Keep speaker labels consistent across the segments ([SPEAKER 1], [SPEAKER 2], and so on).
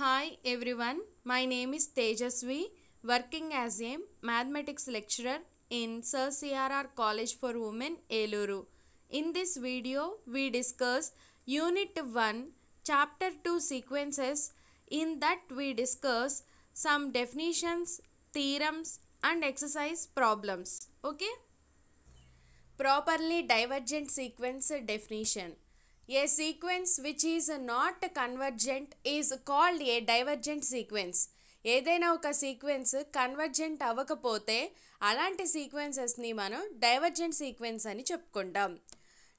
[SPEAKER 1] Hi everyone, my name is Tejasvi, working as a mathematics lecturer in Sir CRR College for Women, Eluru. In this video, we discuss Unit 1, Chapter 2 sequences. In that, we discuss some definitions, theorems and exercise problems. Okay? Properly divergent sequence definition. A sequence which is not convergent is called a divergent sequence ఏదైనా ఒక sequence convergent అవ్వకపోతే అలాంటి సీక్వెన్సెస్ని మనం divergent sequence అని చెప్పుకుంటాం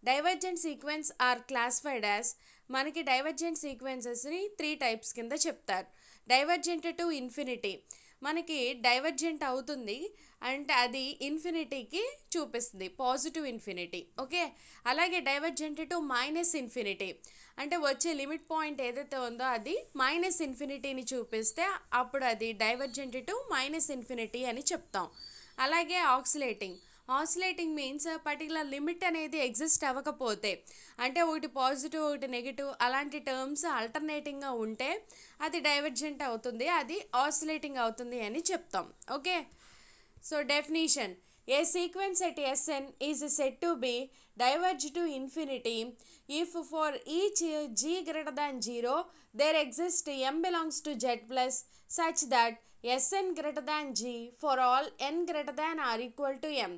[SPEAKER 1] divergent sequence are classified as మనకి divergent సీక్వెన్సెస్ని three types కింద చెప్తారు డైవర్జెంట్ టు ఇన్ఫినిటీ మనకి డైవర్జెంట్ అవుతుంది అంటే అది ఇన్ఫినిటీకి చూపిస్తుంది పాజిటివ్ ఇన్ఫినిటీ ఓకే అలాగే డైవర్జెంట్ టు మైనస్ ఇన్ఫినిటీ అంటే వచ్చే లిమిట్ పాయింట్ ఏదైతే ఉందో అది మైనస్ ఇన్ఫినిటీని చూపిస్తే అప్పుడు అది డైవర్జెంట్ టు మైనస్ ఇన్ఫినిటీ అని చెప్తాం అలాగే oscillating oscillating means particular limit అనేది ఎగ్జిస్ట్ అవ్వకపోతే అంటే ఒకటి పాజిటివ్ ఒకటి నెగిటివ్ అలాంటి టర్మ్స్ ఆల్టర్నేటింగ్గా ఉంటే అది డైవర్జెంట్ అవుతుంది అది ఆసిలేటింగ్ అవుతుంది అని చెప్తాం okay So definition. A sequence at Sn is said to be diverged to infinity if for each g greater than 0 there exists m belongs to z plus such that Sn greater than g for all n greater than r equal to m.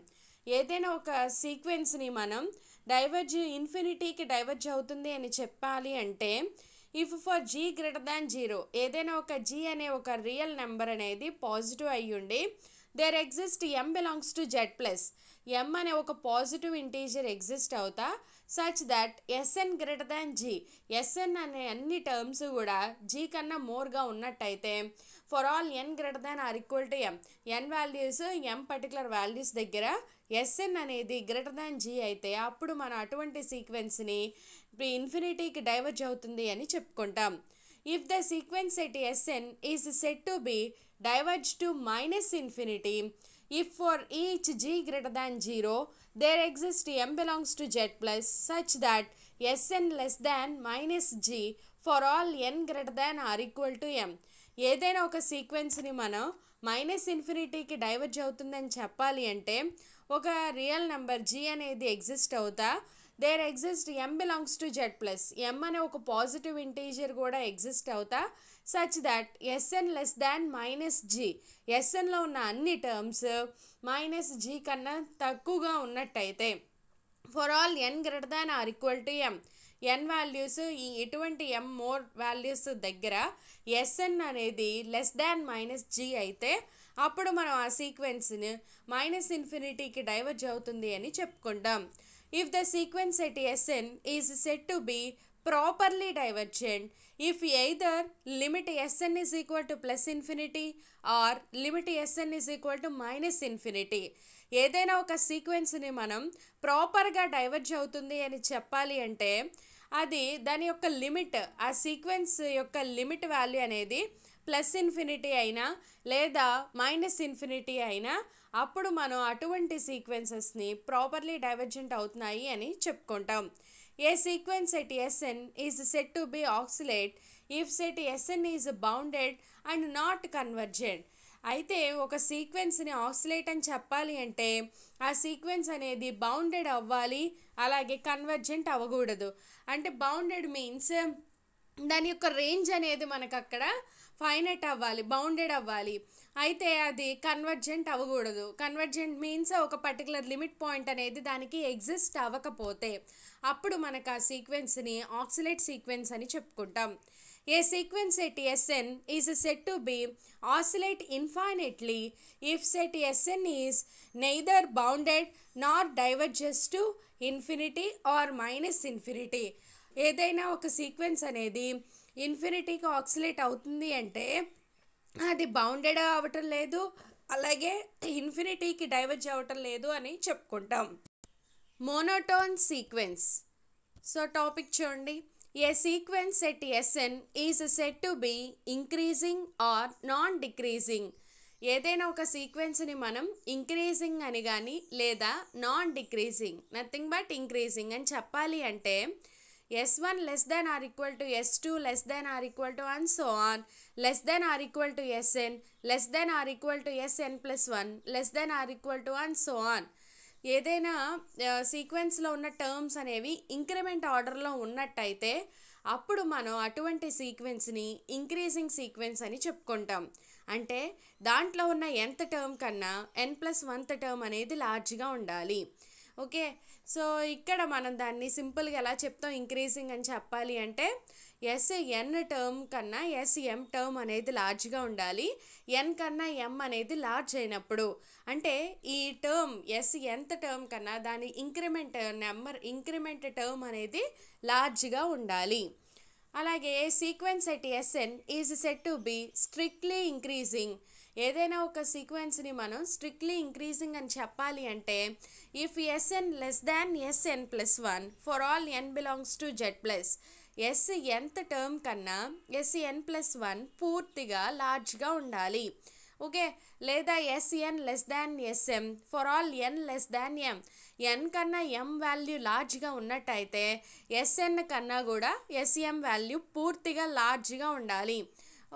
[SPEAKER 1] ఏదైనా ఒక సీక్వెన్స్ని మనం diverge ఇన్ఫినిటీకి diverge అవుతుంది అని చెప్పాలి అంటే if for G greater than zero ఏదైనా ఒక జీ అనే ఒక రియల్ నెంబర్ అనేది పాజిటివ్ అయ్యుండి there exist M belongs to Z plus ఎం అనే ఒక పాజిటివ్ ఇంటీజర్ ఎగ్జిస్ట్ అవుతా such that SN greater than G SN అనే అన్ని టర్మ్స్ కూడా జీ కన్నా మోర్గా ఉన్నట్టయితే for all N greater than or equal to m n values M particular values దగ్గర s n అనేది గ్రేటర్ దాన్ జీ అయితే అప్పుడు మనం అటువంటి సీక్వెన్స్ని ఇన్ఫినిటీకి డైవర్జ్ అవుతుంది అని చెప్పుకుంటాం if the sequence at s n is set to be diverge to minus infinity if for each g greater than zero there exist m belongs to Z plus such that s n less than minus g for all N greater than or equal to m ఏదైనా ఒక సీక్వెన్స్ని మనం minus ఇన్ఫినిటీకి diverge అవుతుందని చెప్పాలి అంటే ఒక real number g అనేది exist అవుతా there exist m belongs to Z plus m అనే ఒక పాజిటివ్ ఇంటీజర్ కూడా ఎగ్జిస్ట్ అవుతా such that s n less than minus g ఎస్ఎన్లో ఉన్న అన్ని టర్మ్స్ మైనస్ జీ కన్నా తక్కువగా ఉన్నట్టయితే for all N greater than or equal to m n values ఈ ఎటువంటి ఎం మోర్ వాల్యూస్ దగ్గర ఎస్ఎన్ అనేది లెస్ దాన్ మైనస్ జీ అయితే అప్పుడు మనం ఆ సీక్వెన్స్ని మైనస్ ఇన్ఫినిటీకి డైవర్జ్ అవుతుంది అని చెప్పుకుంటాం if the sequence at s n is set to be properly divergent if either limit Sn is equal to plus infinity or limit Sn is equal to minus infinity ఏదైనా ఒక సీక్వెన్స్ని మనం ప్రాపర్గా డైవర్జ్ అవుతుంది అని చెప్పాలి అంటే అది దాని యొక్క లిమిట్ ఆ సీక్వెన్స్ యొక్క లిమిట్ వాల్యూ అనేది ప్లస్ ఇన్ఫినిటీ అయినా లేదా మైనస్ ఇన్ఫినిటీ అయినా అప్పుడు మనం అటువంటి సీక్వెన్సెస్ని ప్రాపర్లీ డైవర్జెంట్ అవుతున్నాయి అని చెప్పుకుంటాం A sequence at Sn is said to be oxalate if set Sn is bounded and not convergent. అయితే ఒక సీక్వెన్స్ని ఆక్సిలేట్ అని చెప్పాలి అంటే ఆ సీక్వెన్స్ అనేది బౌండెడ్ అవ్వాలి అలాగే కన్వర్జెంట్ అవ్వకూడదు అంటే బౌండెడ్ మీన్స్ దాని యొక్క రేంజ్ అనేది మనకు అక్కడ ఫైనట్ అవ్వాలి బౌండెడ్ అవ్వాలి అయితే అది కన్వర్జెంట్ అవ్వకూడదు కన్వర్జెంట్ మీన్స్ ఒక పర్టికులర్ లిమిట్ పాయింట్ అనేది దానికి ఎగ్జిస్ట్ అవ్వకపోతే అప్పుడు మనకు ఆ సీక్వెన్స్ని ఆక్సిలేట్ సీక్వెన్స్ అని చెప్పుకుంటాం a sequence at s n is set to be oscillate infinitely if set SN is neither bounded nor diverges to infinity or minus infinity ఏదైనా ఒక సీక్వెన్స్ అనేది ఇన్ఫినిటీకి ఆక్సిలేట్ అవుతుంది అంటే అది బౌండెడ్ అవ్వటం లేదు అలాగే ఇన్ఫినిటీకి డైవర్జ్ అవ్వటం లేదు అని చెప్పుకుంటాం మోనోటోన్ సీక్వెన్స్ సో టాపిక్ చూడండి a sequence set SN is set to be increasing or non decreasing ఏదైనా ఒక సీక్వెన్స్ని మనం ఇంక్రీజింగ్ అని కానీ లేదా non decreasing nothing but increasing అని చెప్పాలి అంటే s one less then or equal to s two less then or equal to one so on less then or equal to s n less then or equal to SN plus one less then or equal to one so on ఏదైనా సీక్వెన్స్లో ఉన్న terms అనేవి increment ఆర్డర్లో ఉన్నట్టయితే అప్పుడు మనం అటువంటి సీక్వెన్స్ని increasing sequence అని చెప్పుకుంటాం అంటే దాంట్లో ఉన్న ఎంత టర్మ్ కన్నా ఎన్ ప్లస్ వన్త్ టర్మ్ అనేది లార్జ్గా ఉండాలి ఓకే సో ఇక్కడ మనం దాన్ని సింపుల్గా ఎలా చెప్తాం ఇంక్రీజింగ్ అని చెప్పాలి అంటే ఎన్ టర్మ్ కన్నా ఎం టర్మ్ అనేది లార్జ్గా ఉండాలి ఎన్ కన్నా ఎం అనేది లార్జ్ అయినప్పుడు అంటే ఈ టర్మ్ ఎస్ ఎంత టర్మ్ కన్నా దాని ఇంక్రిమెంట్ నెంబర్ ఇంక్రిమెంట్ టర్మ్ అనేది లార్జ్గా ఉండాలి అలాగే sequence at s n is set to be strictly increasing ఏదైనా ఒక సీక్వెన్స్ని మనం స్ట్రిక్ట్లీ ఇంక్రీజింగ్ అని చెప్పాలి అంటే if s n less than s n plus one for all N belongs to Z plus s ఎంత టర్మ్ కన్నా ఎన్ ప్లస్ వన్ పూర్తిగా లార్జ్గా ఉండాలి ఓకే లేదా s n less than s m for all n less than m n కన్నా ఎం వాల్యూ లార్జ్గా ఉన్నట్టయితే SN కన్నా కూడా ఎస్ఎం వాల్యూ పూర్తిగా లార్జ్గా ఉండాలి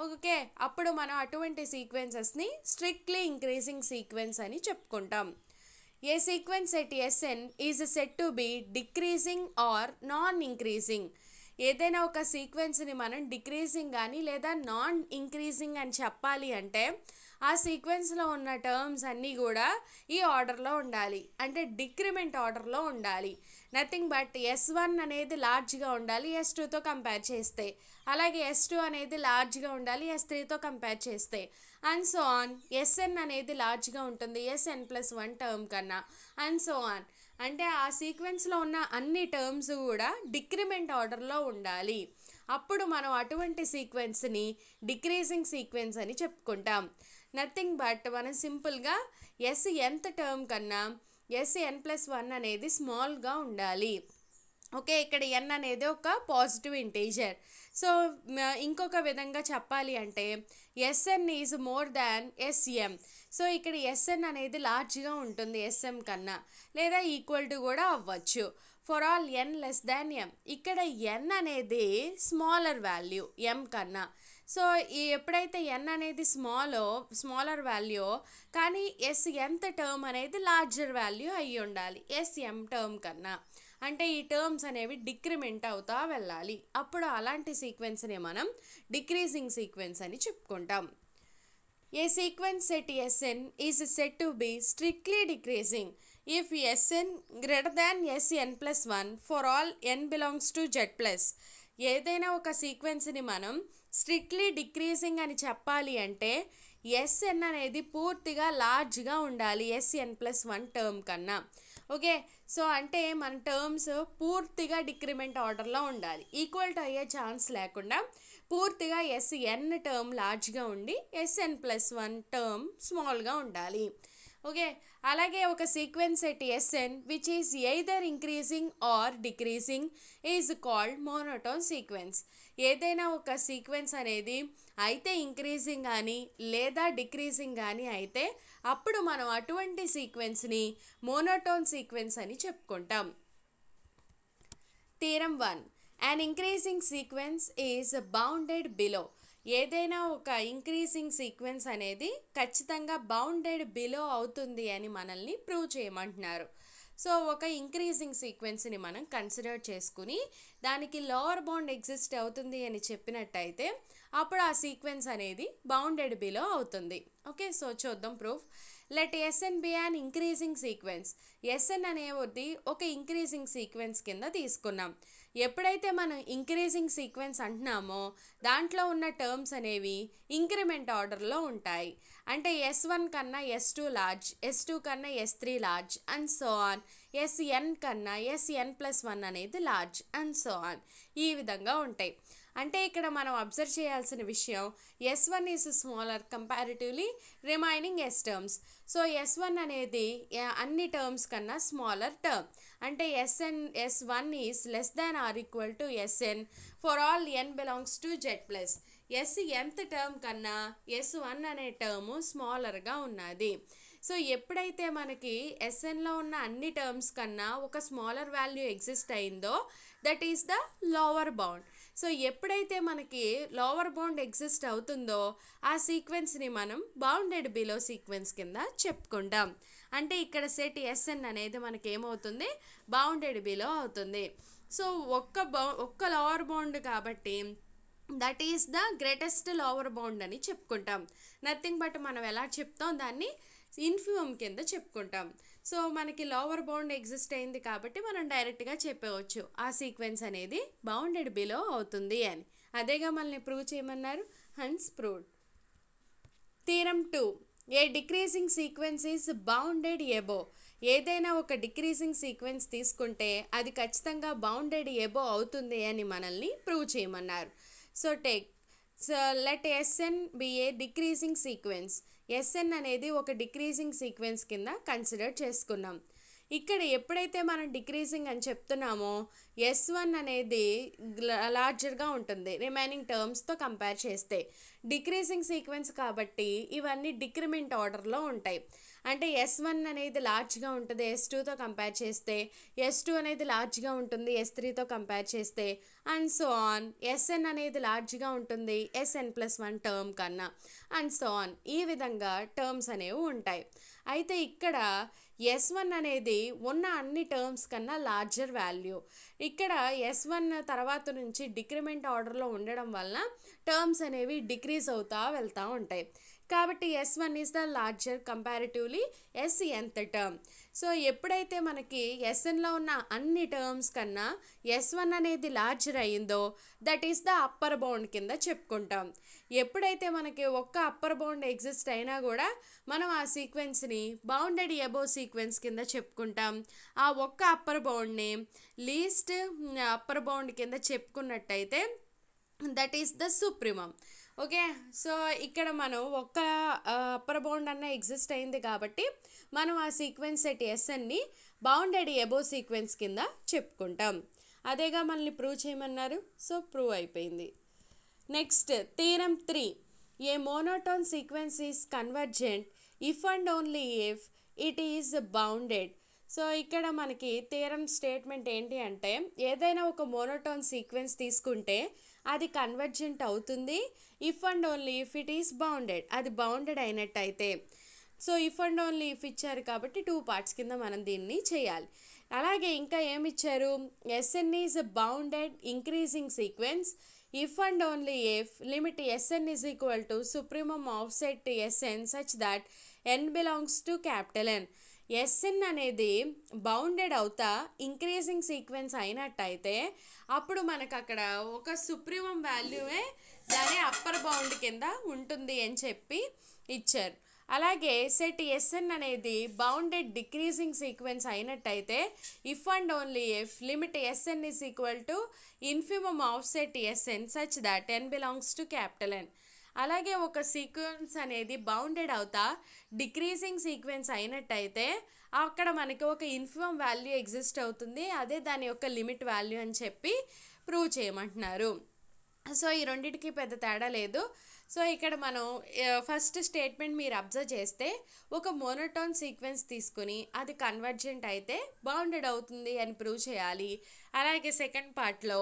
[SPEAKER 1] ఓకే అప్పుడు మనం అటువంటి సీక్వెన్సెస్ని స్ట్రిక్ట్లీ ఇంక్రీజింగ్ సీక్వెన్స్ అని చెప్పుకుంటాం a sequence at s n is set to be decreasing or non increasing ఏదైనా ఒక సీక్వెన్స్ని మనం డిక్రీజింగ్ కానీ లేదా నాన్ ఇంక్రీజింగ్ అని చెప్పాలి అంటే ఆ సీక్వెన్స్లో ఉన్న టర్మ్స్ అన్నీ కూడా ఈ ఆర్డర్లో ఉండాలి అంటే డిక్రిమెంట్ ఆర్డర్లో ఉండాలి నథింగ్ బట్ ఎస్ వన్ అనేది లార్జ్గా ఉండాలి ఎస్ టూతో కంపేర్ చేస్తే అలాగే ఎస్ టూ అనేది లార్జ్గా ఉండాలి ఎస్ త్రీతో కంపేర్ చేస్తే అండ్ సో ఆన్ ఎస్ఎన్ అనేది లార్జ్గా ఉంటుంది ఎస్ఎన్ ప్లస్ వన్ టర్మ్ కన్నా అండ్ సో ఆన్ అంటే ఆ సీక్వెన్స్లో ఉన్న అన్ని టర్మ్స్ కూడా డిక్రిమెంట్ ఆర్డర్లో ఉండాలి అప్పుడు మనం అటువంటి సీక్వెన్స్ని డిక్రీజింగ్ సీక్వెన్స్ అని చెప్పుకుంటాం నథింగ్ బట్ మనం సింపుల్గా ఎస్ ఎంత టర్మ్ కన్నా ఎస్ ఎన్ ప్లస్ వన్ అనేది స్మాల్గా ఉండాలి ఓకే ఇక్కడ ఎన్ అనేది ఒక పాజిటివ్ ఇంటీజర్ సో ఇంకొక విధంగా చెప్పాలి అంటే s n is more than s m so ఇక్కడ ఎస్ఎన్ అనేది లార్జ్గా ఉంటుంది ఎస్ఎం కన్నా లేదా ఈక్వల్ టు కూడా అవ్వచ్చు for all n less than m ఇక్కడ ఎన్ అనేది స్మాలర్ వాల్యూ ఎం కన్నా సో ఎప్పుడైతే ఎన్ అనేది స్మాలో స్మాలర్ వాల్యూ కానీ ఎస్ ఎంత టర్మ్ అనేది లార్జర్ వాల్యూ అయ్యి ఉండాలి ఎస్ ఎం టర్మ్ కన్నా అంటే ఈ టర్మ్స్ అనేవి డిక్రిమెంట్ అవుతా వెళ్ళాలి అప్పుడు అలాంటి సీక్వెన్స్ని మనం డిక్రీజింగ్ సీక్వెన్స్ అని చెప్పుకుంటాం sequence set s n Sn set to be strictly decreasing if if Sn greater than s n plus one for all N belongs to Z plus ఏదైనా ఒక సీక్వెన్స్ని మనం స్ట్రిక్ట్లీ డిక్రీజింగ్ అని చెప్పాలి అంటే ఎస్ఎన్ అనేది పూర్తిగా లార్జ్గా ఉండాలి ఎస్ఎన్ ప్లస్ వన్ టర్మ్ కన్నా ఓకే సో అంటే మన టర్మ్స్ పూర్తిగా డిక్రిమెంట్ ఆర్డర్లో ఉండాలి ఈక్వల్ టు అయ్యే ఛాన్స్ లేకుండా పూర్తిగా ఎస్ఎన్ టర్మ్ లార్జ్గా ఉండి ఎస్ఎన్ ప్లస్ వన్ టర్మ్ స్మాల్గా ఉండాలి ఓకే అలాగే ఒక sequence at s n which is either increasing or decreasing is called monotone sequence ఏదైనా ఒక సీక్వెన్స్ అనేది అయితే ఇంక్రీజింగ్ కానీ లేదా డిక్రీజింగ్ కానీ అయితే అప్పుడు మనం అటువంటి సీక్వెన్స్ని మోనోటోన్ సీక్వెన్స్ అని చెప్పుకుంటాం theorem one and increasing sequence is bounded below ఏదైనా ఒక ఇంక్రీజింగ్ సీక్వెన్స్ అనేది ఖచ్చితంగా బౌండెడ్ బిలో అవుతుంది అని మనల్ని ప్రూవ్ చేయమంటున్నారు సో ఒక ఇంక్రీజింగ్ సీక్వెన్స్ని మనం కన్సిడర్ చేసుకుని దానికి లోవర్ బౌండ్ ఎగ్జిస్ట్ అవుతుంది అని చెప్పినట్టయితే అప్పుడు ఆ సీక్వెన్స్ అనేది బౌండెడ్ బిలో అవుతుంది ఓకే సో చూద్దాం proof let SN be an increasing sequence SN అనేది ఒక ఇంక్రీజింగ్ సీక్వెన్స్ కింద తీసుకున్నాం ఎప్పుడైతే మనం ఇంక్రీజింగ్ సీక్వెన్స్ అంటున్నామో దాంట్లో ఉన్న టర్మ్స్ అనేవి ఇంక్రిమెంట్ ఆర్డర్లో ఉంటాయి అంటే ఎస్ వన్ కన్నా s two large s two కన్నా s three large and so on s n కన్నా ఎస్ఎన్ ప్లస్ వన్ అనేది లార్జ్ అండ్ సో ఆన్ ఈ విధంగా ఉంటాయి అంటే ఇక్కడ మనం అబ్జర్వ్ చేయాల్సిన విషయం s one is smaller comparatively remaining s terms so s one అనేది అన్ని టర్మ్స్ కన్నా స్మాలర్ టర్మ్ అంటే s n s one is less than or equal to s n for all N belongs to Z plus s ఎంత term కన్నా yes one అనే term స్మాలర్గా ఉన్నది so ఎప్పుడైతే మనకి ఎస్ఎన్లో ఉన్న అన్ని టర్మ్స్ కన్నా ఒక స్మాలర్ వాల్యూ ఎగ్జిస్ట్ అయిందో that is the lower bound so ఎప్పుడైతే మనకి లోవర్ బౌండ్ ఎగ్జిస్ట్ అవుతుందో ఆ సీక్వెన్స్ని మనం బౌండెడ్ బిలో సీక్వెన్స్ కింద చెప్పుకుంటాం అంటే ఇక్కడ సెట్ ఎస్ఎన్ అనేది మనకి ఏమవుతుంది బౌండెడ్ బిలో అవుతుంది సో ఒక్క బౌ ఒక్క లోవర్ బౌండ్ కాబట్టి that is the greatest lower bound అని చెప్పుకుంటాం నథింగ్ బట్ మనం ఎలా చెప్తాం దాన్ని ఇన్ఫ్యూమ్ కింద చెప్పుకుంటాం సో మనకి లోవర్ బౌండ్ ఎగ్జిస్ట్ అయింది కాబట్టి మనం డైరెక్ట్గా చెప్పవచ్చు ఆ సీక్వెన్స్ అనేది బౌండెడ్ బిలో అవుతుంది అని అదేగా మనల్ని ప్రూవ్ చేయమన్నారు hence proved theorem two a decreasing sequence is bounded above ఏదైనా ఒక డిక్రీజింగ్ సీక్వెన్స్ తీసుకుంటే అది ఖచ్చితంగా బౌండెడ్ ఎబో అవుతుంది అని మనల్ని ప్రూవ్ చేయమన్నారు so take so let SN be a decreasing sequence SN అనేది ఒక డిక్రీజింగ్ సీక్వెన్స్ కింద కన్సిడర్ చేసుకున్నాం ఇక్కడ ఎప్పుడైతే మనం డిక్రీజింగ్ అని చెప్తున్నామో ఎస్ వన్ అనేది లార్జర్గా ఉంటుంది రిమైనింగ్ టర్మ్స్తో కంపేర్ చేస్తే డిక్రీజింగ్ సీక్వెన్స్ కాబట్టి ఇవన్నీ డిక్రిమెంట్ ఆర్డర్లో ఉంటాయి అంటే ఎస్ వన్ అనేది లార్జ్గా ఉంటుంది ఎస్ టూతో కంపేర్ చేస్తే ఎస్ టూ అనేది లార్జ్గా ఉంటుంది ఎస్ త్రీతో కంపేర్ చేస్తే అండ్ సో ఆన్ ఎస్ఎన్ అనేది లార్జ్గా ఉంటుంది ఎస్ఎన్ ప్లస్ వన్ టర్మ్ కన్నా అండ్ సో ఆన్ ఈ విధంగా టర్మ్స్ అనేవి ఉంటాయి అయితే ఇక్కడ ఎస్ వన్ అనేది ఉన్న అన్ని టర్మ్స్ కన్నా లార్జర్ వాల్యూ ఇక్కడ ఎస్ వన్ తర్వాత నుంచి డిక్రిమెంట్ ఆర్డర్లో ఉండడం వల్ల టర్మ్స్ అనేవి డిక్రీజ్ అవుతా వెళ్తూ ఉంటాయి కాబట్టి S one is the larger comparatively S ఎంత టర్మ్ సో ఎప్పుడైతే మనకి ఎస్ఎన్లో ఉన్న అన్ని టర్మ్స్ కన్నా ఎస్ వన్ అనేది లార్జర్ అయ్యిందో that is the upper bound కింద చెప్పుకుంటాం ఎప్పుడైతే మనకి ఒక్క అప్పర్ బౌండ్ ఎగ్జిస్ట్ అయినా కూడా మనం ఆ సీక్వెన్స్ని బౌండెడ్ ఎబో సీక్వెన్స్ కింద చెప్పుకుంటాం ఆ ఒక్క అప్పర్ బౌండ్ని లీస్ట్ అప్పర్ బౌండ్ కింద చెప్పుకున్నట్టయితే that is the supremum okay so ఇక్కడ మనం ఒక్క అప్పర్ బౌండ్ అన్న ఎగ్జిస్ట్ అయింది కాబట్టి మనం ఆ సీక్వెన్స్ సెట్ ఎస్ఎన్ని బౌండెడ్ ఎబో సీక్వెన్స్ కింద చెప్పుకుంటాం అదేగా మనల్ని ప్రూవ్ చేయమన్నారు సో ప్రూవ్ అయిపోయింది next theorem three a monotone sequence is convergent if and only if it is bounded so ఇక్కడ మనకి తీరం స్టేట్మెంట్ ఏంటి అంటే ఏదైనా ఒక మోనోటోన్ సీక్వెన్స్ తీసుకుంటే అది కన్వర్జెంట్ అవుతుంది if and only if it is bounded అది బౌండెడ్ అయినట్టయితే so if and only if ఇచ్చారు కాబట్టి టూ పార్ట్స్ కింద మనం దీన్ని చేయాలి అలాగే ఇంకా ఏమి ఇచ్చారు S N is bounded increasing sequence if and only if limit SN is equal to supremum of set S N such that N belongs to capital N S N అనేది బౌండెడ్ అవుతా ఇంక్రీజింగ్ సీక్వెన్స్ అయినట్టయితే అప్పుడు మనకు అక్కడ ఒక సుప్రీమం వాల్యూవే దాని అప్పర్ బౌండ్ కింద ఉంటుంది అని చెప్పి ఇచ్చారు అలాగే సెట్ ఎస్ఎన్ అనేది బౌండెడ్ డిక్రీజింగ్ సీక్వెన్స్ అయినట్టయితే if and only if limit SN is equal to infimum of set S N such that N belongs to capital N అలాగే ఒక సీక్వెన్స్ అనేది బౌండెడ్ అవుతా డిక్రీజింగ్ సీక్వెన్స్ అయినట్టయితే అక్కడ మనకి ఒక ఇన్ఫిమమ్ వాల్యూ ఎగ్జిస్ట్ అవుతుంది అదే దాని యొక్క లిమిట్ వాల్యూ అని చెప్పి ప్రూవ్ చేయమంటున్నారు సో ఈ రెండింటికి పెద్ద తేడా లేదు సో ఇక్కడ మనం ఫస్ట్ స్టేట్మెంట్ మీరు అబ్జర్వ్ చేస్తే ఒక మోనోటోన్ సీక్వెన్స్ తీసుకుని అది కన్వర్జెంట్ అయితే బౌండెడ్ అవుతుంది అని ప్రూవ్ చేయాలి అలాగే సెకండ్ పార్ట్లో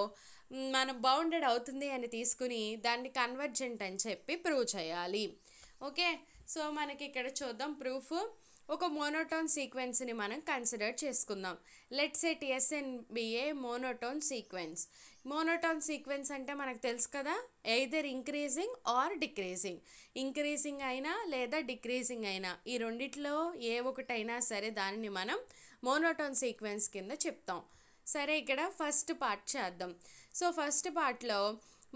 [SPEAKER 1] మనం బౌండెడ్ అవుతుంది అని తీసుకుని దాన్ని కన్వర్జెంట్ అని చెప్పి ప్రూవ్ చేయాలి ఓకే సో మనకి ఇక్కడ చూద్దాం ప్రూఫ్ ఒక మోనోటోన్ సీక్వెన్స్ని మనం కన్సిడర్ చేసుకుందాం let set S N be a monotone sequence monotone sequence అంటే మనకు తెలుసు కదా either increasing or decreasing increasing అయినా లేదా డిక్రీజింగ్ అయినా ఈ రెండిట్లో ఏ ఒకటైనా సరే దానిని మనం మోనోటోన్ సీక్వెన్స్ కింద చెప్తాం సరే ఇక్కడ ఫస్ట్ పార్ట్ చేద్దాం సో ఫస్ట్ పార్ట్లో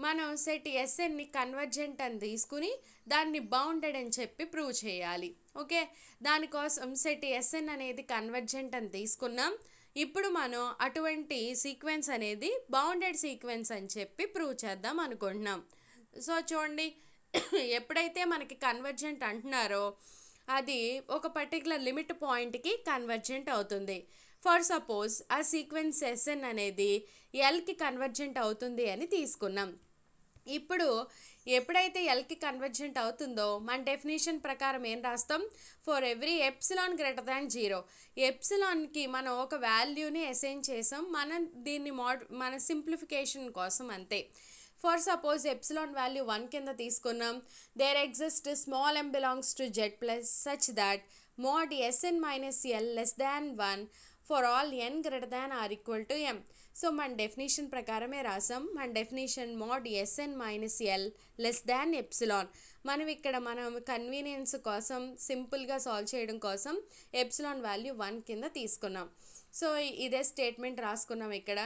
[SPEAKER 1] మనం సెట్ ఎస్ఎన్ని కన్వర్జెంట్ అని తీసుకుని దాన్ని బౌండెడ్ అని చెప్పి ప్రూవ్ చేయాలి ఓకే దానికోసం సెట్ ఎస్ఎన్ అనేది కన్వర్జెంట్ అని తీసుకున్నాం ఇప్పుడు మనం అటువంటి సీక్వెన్స్ అనేది బౌండెడ్ సీక్వెన్స్ అని చెప్పి ప్రూవ్ చేద్దాం అనుకుంటున్నాం సో చూడండి ఎప్పుడైతే మనకి కన్వర్జెంట్ అంటున్నారో అది ఒక పర్టికులర్ లిమిట్ పాయింట్కి కన్వర్జెంట్ అవుతుంది ఫర్ సపోజ్ ఆ సీక్వెన్స్ ఎస్ఎన్ అనేది ఎల్కి కన్వర్జెంట్ అవుతుంది అని తీసుకున్నాం ఇప్పుడు ఎప్పుడైతే ఎల్కి కన్వర్జెంట్ అవుతుందో మన డెఫినేషన్ ప్రకారం ఏం రాస్తాం for every epsilon greater than zero ఎప్సిలాన్కి మనం ఒక వాల్యూని అసైన్ చేసాం మనం దీన్ని మోడ్ మన సింప్లిఫికేషన్ కోసం అంతే for suppose epsilon value one కింద తీసుకున్నాం there exist small M belongs to Z plus such that mod S N minus L less than one for all N greater than or equal to M so మన definition ప్రకారమే రాసాం మన definition mod S N minus L less than epsilon మనం ఇక్కడ మనం convenience కోసం సింపుల్గా solve చేయడం కోసం ఎప్సిలాన్ వాల్యూ వన్ కింద తీసుకున్నాం సో ఇదే స్టేట్మెంట్ రాసుకున్నాం ఇక్కడ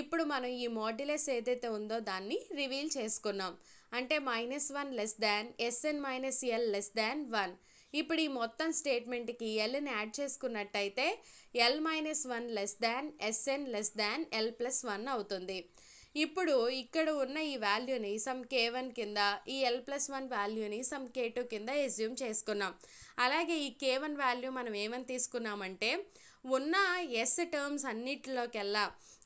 [SPEAKER 1] ఇప్పుడు మనం ఈ మోడ్యులెస్ ఏదైతే ఉందో దాన్ని రివీల్ చేసుకున్నాం అంటే minus one less than S N minus L less than one ఇప్పుడు ఈ మొత్తం స్టేట్మెంట్కి ఎల్ని యాడ్ చేసుకున్నట్టయితే L minus one less than S N less than L plus one అవుతుంది ఇప్పుడు ఇక్కడ ఉన్న ఈ వాల్యూని సమ్ కే వన్ కింద ఈ ఎల్ ప్లస్ వన్ వాల్యూని సమ్ కే టూ కింద ఎజ్యూమ్ చేసుకున్నాం అలాగే ఈ కే వన్ వాల్యూ మనం ఏమని తీసుకున్నామంటే ఉన్న ఎస్ టర్మ్స్ అన్నిటిలోకెల్లా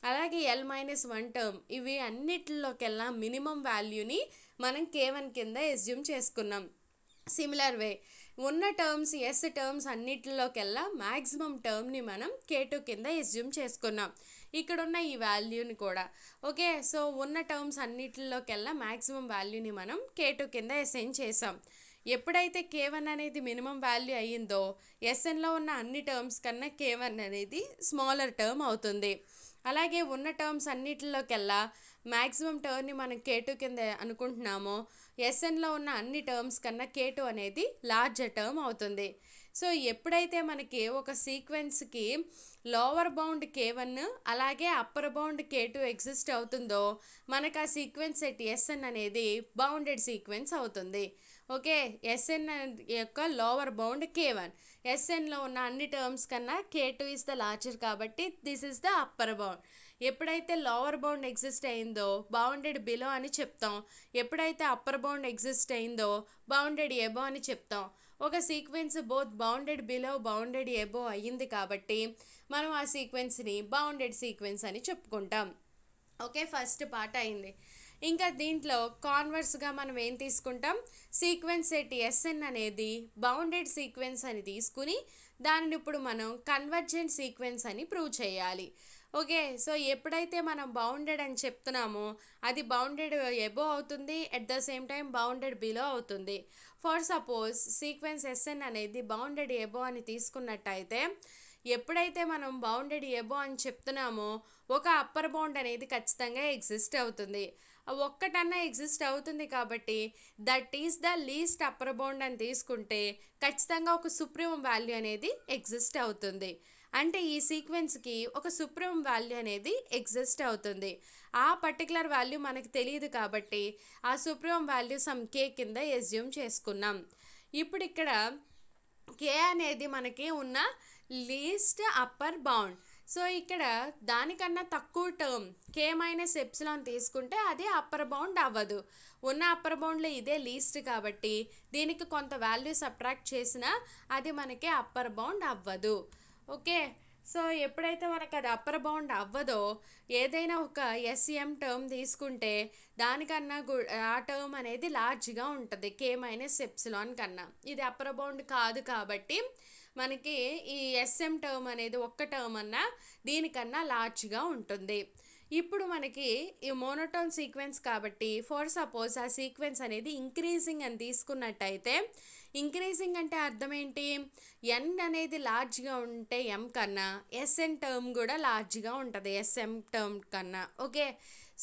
[SPEAKER 1] అలాగే ఎల్ మైనస్ వన్ టర్మ్ ఇవి అన్నిటిలోకెల్లా మినిమం వాల్యూని మనం కే వన్ కింద ఎజ్యూమ్ చేసుకున్నాం సిమిలర్ వే ఉన్న టర్మ్స్ ఎస్ టర్మ్స్ అన్నిటిలోకెల్లా మ్యాక్సిమం టర్మ్ని మనం కేటు కింద ఎస్యూమ్ చేసుకున్నాం ఇక్కడ ఉన్న ఈ వాల్యూని కూడా ఓకే సో ఉన్న టర్మ్స్ అన్నిటిలోకెల్లా మ్యాక్సిమం వాల్యూని మనం కేటు కింద ఎసైన్ చేసాం ఎప్పుడైతే కే వన్ అనేది మినిమం వాల్యూ అయ్యిందో ఎస్ఎన్లో ఉన్న అన్ని టర్మ్స్ కన్నా కే వన్ అనేది స్మాలర్ టర్మ్ అవుతుంది అలాగే ఉన్న టర్మ్స్ అన్నిటిలోకెల్లా మ్యాక్సిమం టర్న్ని మనం కే టూ కింద అనుకుంటున్నామో ఎస్ఎన్లో ఉన్న అన్ని టర్మ్స్ కన్నా కే టూ అనేది లార్జ్ టర్మ్ అవుతుంది సో ఎప్పుడైతే మనకి ఒక సీక్వెన్స్కి లోవర్ బౌండ్ కే వన్ అలాగే upper bound K two exist అవుతుందో మనకు ఆ సీక్వెన్స్ ఎట్ ఎస్ఎన్ అనేది బౌండెడ్ సీక్వెన్స్ అవుతుంది ఓకే ఎస్ఎన్ యొక్క లోవర్ బౌండ్ కే వన్ ఎస్ఎన్లో ఉన్న అన్ని టర్మ్స్ కన్నా K two is the larger కాబట్టి this is the upper bound ఎప్పుడైతే లోవర్ బౌండ్ ఎగ్జిస్ట్ అయిందో బౌండెడ్ బిలో అని చెప్తాం ఎప్పుడైతే అప్పర్ బౌండ్ ఎగ్జిస్ట్ అయిందో బౌండెడ్ ఎబో అని చెప్తాం ఒక sequence both bounded below bounded above అయ్యింది కాబట్టి మనం ఆ సీక్వెన్స్ని బౌండెడ్ సీక్వెన్స్ అని చెప్పుకుంటాం ఓకే ఫస్ట్ పార్ట్ అయింది ఇంకా దీంట్లో కాన్వర్స్గా మనం ఏం తీసుకుంటాం సీక్వెన్స్ ఎట్ ఎస్ఎన్ అనేది బౌండెడ్ సీక్వెన్స్ అని తీసుకుని దానిని ఇప్పుడు మనం కన్వర్జెంట్ సీక్వెన్స్ అని ప్రూవ్ చేయాలి ఓకే సో ఎప్పుడైతే మనం బౌండెడ్ అని చెప్తున్నామో అది బౌండెడ్ ఎబో అవుతుంది at the same time bounded below అవుతుంది ఫర్ సపోజ్ సీక్వెన్స్ ఎస్ఎన్ అనేది బౌండెడ్ ఎబో అని తీసుకున్నట్టయితే ఎప్పుడైతే మనం బౌండెడ్ ఎబో అని చెప్తున్నామో ఒక అప్పర్ బౌండ్ అనేది ఖచ్చితంగా ఎగ్జిస్ట్ అవుతుంది ఒక్కటన్నా ఎగ్జిస్ట్ అవుతుంది కాబట్టి that is the least upper bound అని తీసుకుంటే ఖచ్చితంగా ఒక సుప్రీం వాల్యూ అనేది ఎగ్జిస్ట్ అవుతుంది అంటే ఈ సీక్వెన్స్కి ఒక సుప్రీం వాల్యూ అనేది ఎగ్జిస్ట్ అవుతుంది ఆ పర్టికులర్ వాల్యూ మనకు తెలియదు కాబట్టి ఆ సుప్రీం వాల్యూ సమ్ కే కింద ఎజ్యూమ్ చేసుకున్నాం ఇప్పుడు ఇక్కడ కే అనేది మనకి ఉన్న లీస్ట్ అప్పర్ బౌండ్ సో ఇక్కడ దానికన్నా తక్కువ టర్మ్ కే మైనస్ ఎప్సిలాన్ తీసుకుంటే అది అప్పర్ బౌండ్ అవ్వదు ఉన్న అప్పర్ బౌండ్లో ఇదే లీస్ట్ కాబట్టి దీనికి కొంత వాల్యూ సబ్ట్రాక్ట్ చేసినా అది మనకి అప్పర్ బౌండ్ అవ్వదు ఓకే సో ఎప్పుడైతే మనకు అది అప్పర్ బౌండ్ అవ్వదో ఏదైనా ఒక ఎస్ఈఎం టర్మ్ e తీసుకుంటే దానికన్నా ఆ టర్మ్ అనేది లార్జ్గా ఉంటుంది కే మైనస్ ఎప్సిలాన్ కన్నా ఇది అప్పర్ బౌండ్ కాదు కాబట్టి మనకి ఈ ఎస్ఎం టర్మ్ e అనేది ఒక్క టర్మ్ అన్నా దీనికన్నా లార్జ్గా ఉంటుంది ఇప్పుడు మనకి ఈ మోనోటోన్ సీక్వెన్స్ కాబట్టి ఫోర్ సపోజ్ ఆ సీక్వెన్స్ అనేది ఇంక్రీజింగ్ అని తీసుకున్నట్టయితే ఇంక్రీజింగ్ అంటే అర్థం ఏంటి ఎన్ అనేది లార్జ్గా ఉంటే ఎం కన్నా ఎస్ఎన్ టర్మ్ కూడా లార్జ్గా ఉంటుంది ఎస్ఎం టర్మ్ కన్నా ఓకే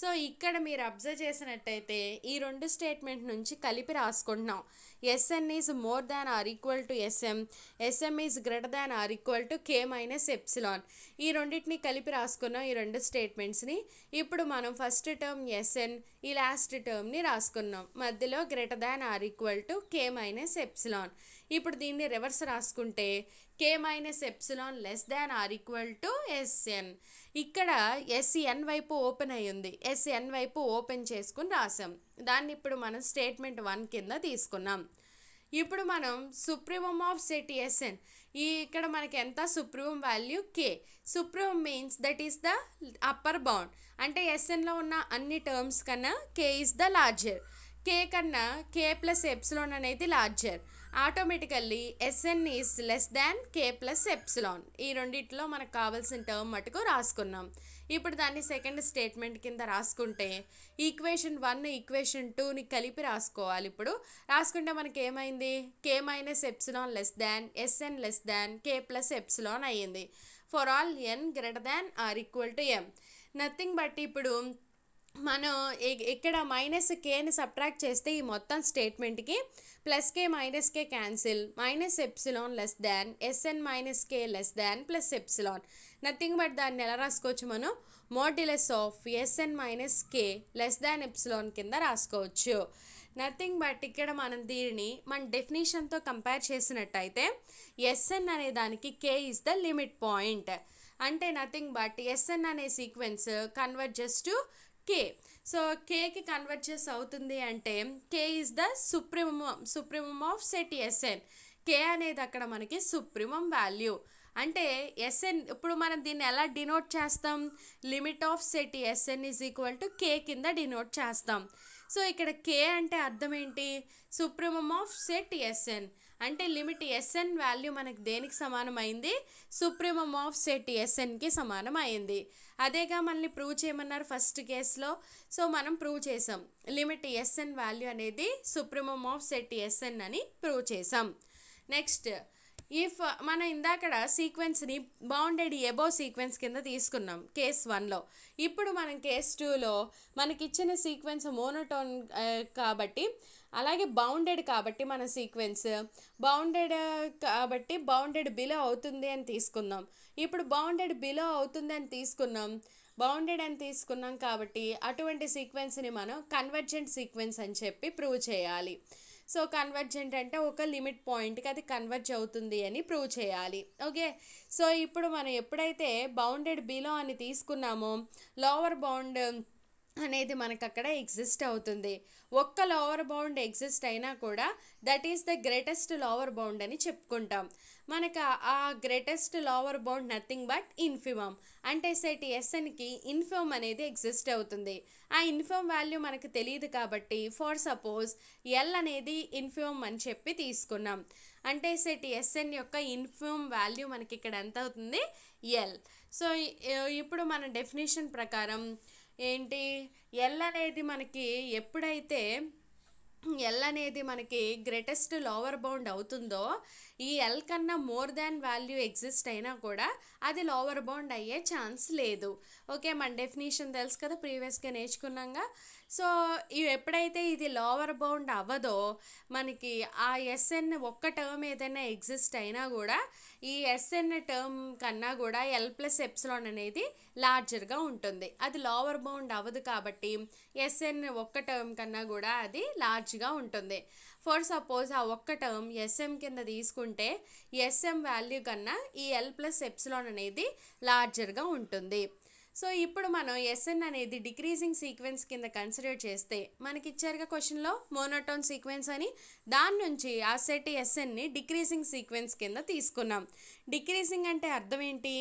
[SPEAKER 1] సో ఇక్కడ మీరు అబ్జర్వ్ చేసినట్టయితే ఈ రెండు స్టేట్మెంట్ నుంచి కలిపి రాసుకుంటున్నాం S N is more than or equal to S M S M is greater than or equal to K minus epsilon ఈ రెండింటిని కలిపి రాసుకున్నాం ఈ రెండు స్టేట్మెంట్స్ని ఇప్పుడు మనం ఫస్ట్ టర్మ్ ఎస్ఎన్ ఈ లాస్ట్ టర్మ్ని రాసుకున్నాం మధ్యలో greater than or equal to K minus epsilon ఇప్పుడు దీన్ని రివర్స్ రాసుకుంటే K minus epsilon less than or equal to S N ఇక్కడ ఎస్ఎన్ వైపు ఓపెన్ అయ్యింది ఎస్ఎన్ వైపు ఓపెన్ చేసుకుని రాసాం దాన్ని ఇప్పుడు మనం స్టేట్మెంట్ వన్ కింద తీసుకున్నాం ఇప్పుడు మనం సుప్రీమం ఆఫ్ సెట్ ఎస్ఎన్ ఈ ఇక్కడ మనకి ఎంత supremum value K supremum means that is the upper bound అంటే ఎస్ఎన్లో ఉన్న అన్ని టర్మ్స్ కన్నా K is the larger K కన్నా కే ప్లస్ ఎప్సిలోన్ అనేది larger automatically S N is less than K plus epsilon ఈ రెండిట్లో మనకు కావాల్సిన టర్మ్ మటుకు రాసుకున్నాం ఇప్పుడు దాన్ని సెకండ్ స్టేట్మెంట్ కింద రాసుకుంటే ఈక్వేషన్ వన్ ఈక్వేషన్ టూని కలిపి రాసుకోవాలి ఇప్పుడు రాసుకుంటే మనకి ఏమైంది K minus epsilon less than S N less than K plus epsilon అయ్యింది for all N greater than or equal to M nothing but ఇప్పుడు మనం ఇక్కడ మైనస్ కేని సబ్ట్రాక్ట్ చేస్తే ఈ మొత్తం స్టేట్మెంట్కి plus K minus K cancel minus epsilon less than S N minus K less than plus epsilon nothing but దాన్ని ఎలా రాసుకోవచ్చు మనం modulus of SN minus K less than epsilon కింద రాసుకోవచ్చు నథింగ్ బట్ ఇక్కడ మనం దీనిని మన డెఫినేషన్తో కంపేర్ చేసినట్టయితే ఎస్ఎన్ అనే దానికి K is the limit point అంటే నథింగ్ బట్ ఎస్ఎన్ అనే sequence convert just to K so కేకి కన్వర్ట్ చేసి అవుతుంది అంటే K is the supremum supremum of set S N K అనేది అక్కడ మనకి సుప్రీమం వాల్యూ అంటే ఎస్ఎన్ ఇప్పుడు మనం దీన్ని ఎలా డినోట్ చేస్తాం limit of set SN is equal to K కింద డినోట్ చేస్తాం సో ఇక్కడ కే అంటే అర్థం ఏంటి సుప్రీమం ఆఫ్ సెట్ ఎస్ఎన్ అంటే లిమిట్ ఎస్ఎన్ వాల్యూ మనకి దేనికి సమానమైంది సుప్రీమం ఆఫ్ సెట్ ఎస్ఎన్కి సమానం అయింది అదేగా మనల్ని ప్రూవ్ చేయమన్నారు ఫస్ట్ కేసులో సో మనం ప్రూవ్ చేసాం లిమిట్ ఎస్ఎన్ వాల్యూ అనేది సుప్రీమం ఆఫ్ సెట్ ఎస్ఎన్ అని ప్రూవ్ చేసాం నెక్స్ట్ ఇఫ్ మనం ఇందాకడ సీక్వెన్స్ని బౌండెడ్ ఎబో సీక్వెన్స్ కింద తీసుకున్నాం కేస్ వన్లో ఇప్పుడు మనం కేస్ టూలో మనకిచ్చిన సీక్వెన్స్ మోనోటోన్ eh, కాబట్టి అలాగే బౌండెడ్ కాబట్టి మన సీక్వెన్స్ బౌండెడ్ కాబట్టి బౌండెడ్ బిలో అవుతుంది అని తీసుకుందాం ఇప్పుడు బౌండెడ్ బిలో అవుతుంది అని తీసుకున్నాం బౌండెడ్ అని తీసుకున్నాం కాబట్టి అటువంటి సీక్వెన్స్ని మనం కన్వర్జెంట్ సీక్వెన్స్ అని చెప్పి ప్రూవ్ చేయాలి సో కన్వర్జెంట్ అంటే ఒక లిమిట్ పాయింట్కి అది కన్వర్జ్ అవుతుంది అని ప్రూవ్ చేయాలి ఓకే సో ఇప్పుడు మనం ఎప్పుడైతే బౌండెడ్ బిలో అని తీసుకున్నామో లోవర్ బౌండ్ అనేది మనకు అక్కడ ఎగ్జిస్ట్ అవుతుంది ఒక్క లోవర్ బౌండ్ ఎగ్జిస్ట్ అయినా కూడా that is the greatest lower bound అని చెప్పుకుంటాం మనకు ఆ greatest lower bound nothing but infimum అంటే సెట్ ఎస్ఎన్కి ఇన్ఫిమ్ అనేది ఎగ్జిస్ట్ అవుతుంది ఆ ఇన్ఫిమ్ వాల్యూ మనకు తెలియదు కాబట్టి ఫార్ సపోజ్ ఎల్ అనేది ఇన్ఫిమమ్ అని చెప్పి తీసుకున్నాం అంటే సెట్ ఎస్ఎన్ యొక్క ఇన్ఫిమమ్ వాల్యూ మనకి ఇక్కడ ఎంత అవుతుంది ఎల్ సో ఇప్పుడు మన డెఫినేషన్ ప్రకారం ఏంటి ఎల్ అనేది మనకి ఎప్పుడైతే ఎల్ అనేది మనకి గ్రేటెస్ట్ లోవర్ బౌండ్ అవుతుందో ఈ ఎల్ కన్నా మోర్ దాన్ వాల్యూ ఎగ్జిస్ట్ అయినా కూడా అది లోవర్ బౌండ్ అయ్యే ఛాన్స్ లేదు ఓకే మన డెఫినేషన్ తెలుసు కదా ప్రీవియస్గా నేర్చుకున్నాగా సో ఎప్పుడైతే ఇది లోవర్ బౌండ్ అవ్వదో మనకి ఆ ఎస్ఎన్ ఒక్క టర్మ్ ఏదైనా ఎగ్జిస్ట్ అయినా కూడా ఈ ఎస్ఎన్ టర్మ్ కన్నా కూడా ఎల్ ప్లస్ ఎప్సిలాన్ అనేది లార్జర్గా ఉంటుంది అది లోవర్ బౌండ్ అవ్వదు కాబట్టి ఎస్ఎన్ ఒక్క టర్మ్ కన్నా కూడా అది లార్జ్గా ఉంటుంది ఫర్ సపోజ్ ఆ ఒక్క టర్మ్ ఎస్ఎం కింద తీసుకుంటే ఎస్ఎం వాల్యూ కన్నా ఈ ఎల్ ప్లస్ ఎప్సిలాన్ అనేది లార్జర్గా ఉంటుంది సో ఇప్పుడు మనం ఎస్ఎన్ అనేది డిక్రీజింగ్ సీక్వెన్స్ కింద కన్సిడర్ చేస్తే మనకి ఇచ్చారుగా క్వశ్చన్లో మోనోటోన్ సీక్వెన్స్ అని దాని నుంచి ఆ సెట్ ఎస్ఎన్ని డిక్రీజింగ్ సీక్వెన్స్ కింద తీసుకున్నాం డిక్రీజింగ్ అంటే అర్థం ఏంటి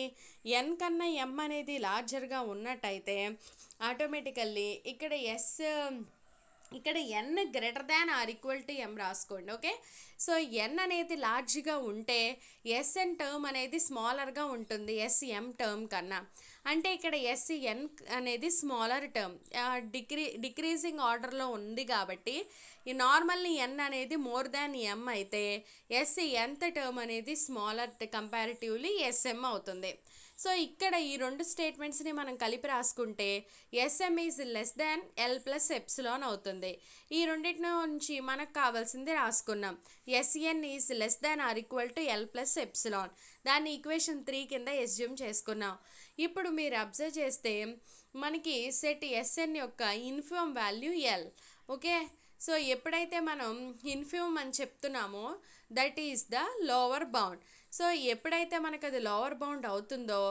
[SPEAKER 1] ఎన్ కన్నా ఎం అనేది లార్జర్గా ఉన్నట్టయితే ఆటోమేటికల్లీ ఇక్కడ ఎస్ ఇక్కడ N greater than or equal to M రాసుకోండి ఓకే సో ఎన్ అనేది లార్జ్గా ఉంటే ఎస్ఎన్ టర్మ్ అనేది స్మాలర్గా ఉంటుంది ఎస్ఎం టర్మ్ కన్నా అంటే ఇక్కడ ఎన్ అనేది స్మాలర్ టర్మ్ డిక్రీ డిక్రీజింగ్ ఆర్డర్లో ఉంది కాబట్టి ఈ నార్మల్లీ ఎన్ అనేది మోర్ దాన్ ఎం అయితే ఎస్సీ ఎంత టర్మ్ అనేది స్మాలర్ కంపారిటివ్లీ ఎస్ఎం అవుతుంది సో ఇక్కడ ఈ రెండు స్టేట్మెంట్స్ని మనం కలిపి రాసుకుంటే S M is less than L plus epsilon అవుతుంది ఈ రెండింటి నుంచి మనకు కావాల్సింది రాసుకున్నాం S N is less than or equal to L plus epsilon దాన్ని ఈక్వేషన్ త్రీ కింద ఎస్జ్యూమ్ చేసుకున్నాం ఇప్పుడు మీరు అబ్జర్వ్ చేస్తే మనకి సెట్ ఎస్ఎన్ యొక్క infimum value L okay so ఎప్పుడైతే మనం ఇన్ఫ్యూమ్ అని చెప్తున్నామో that is the lower bound so ఎప్పుడైతే మనకు అది లోవర్ బౌండ్ అవుతుందో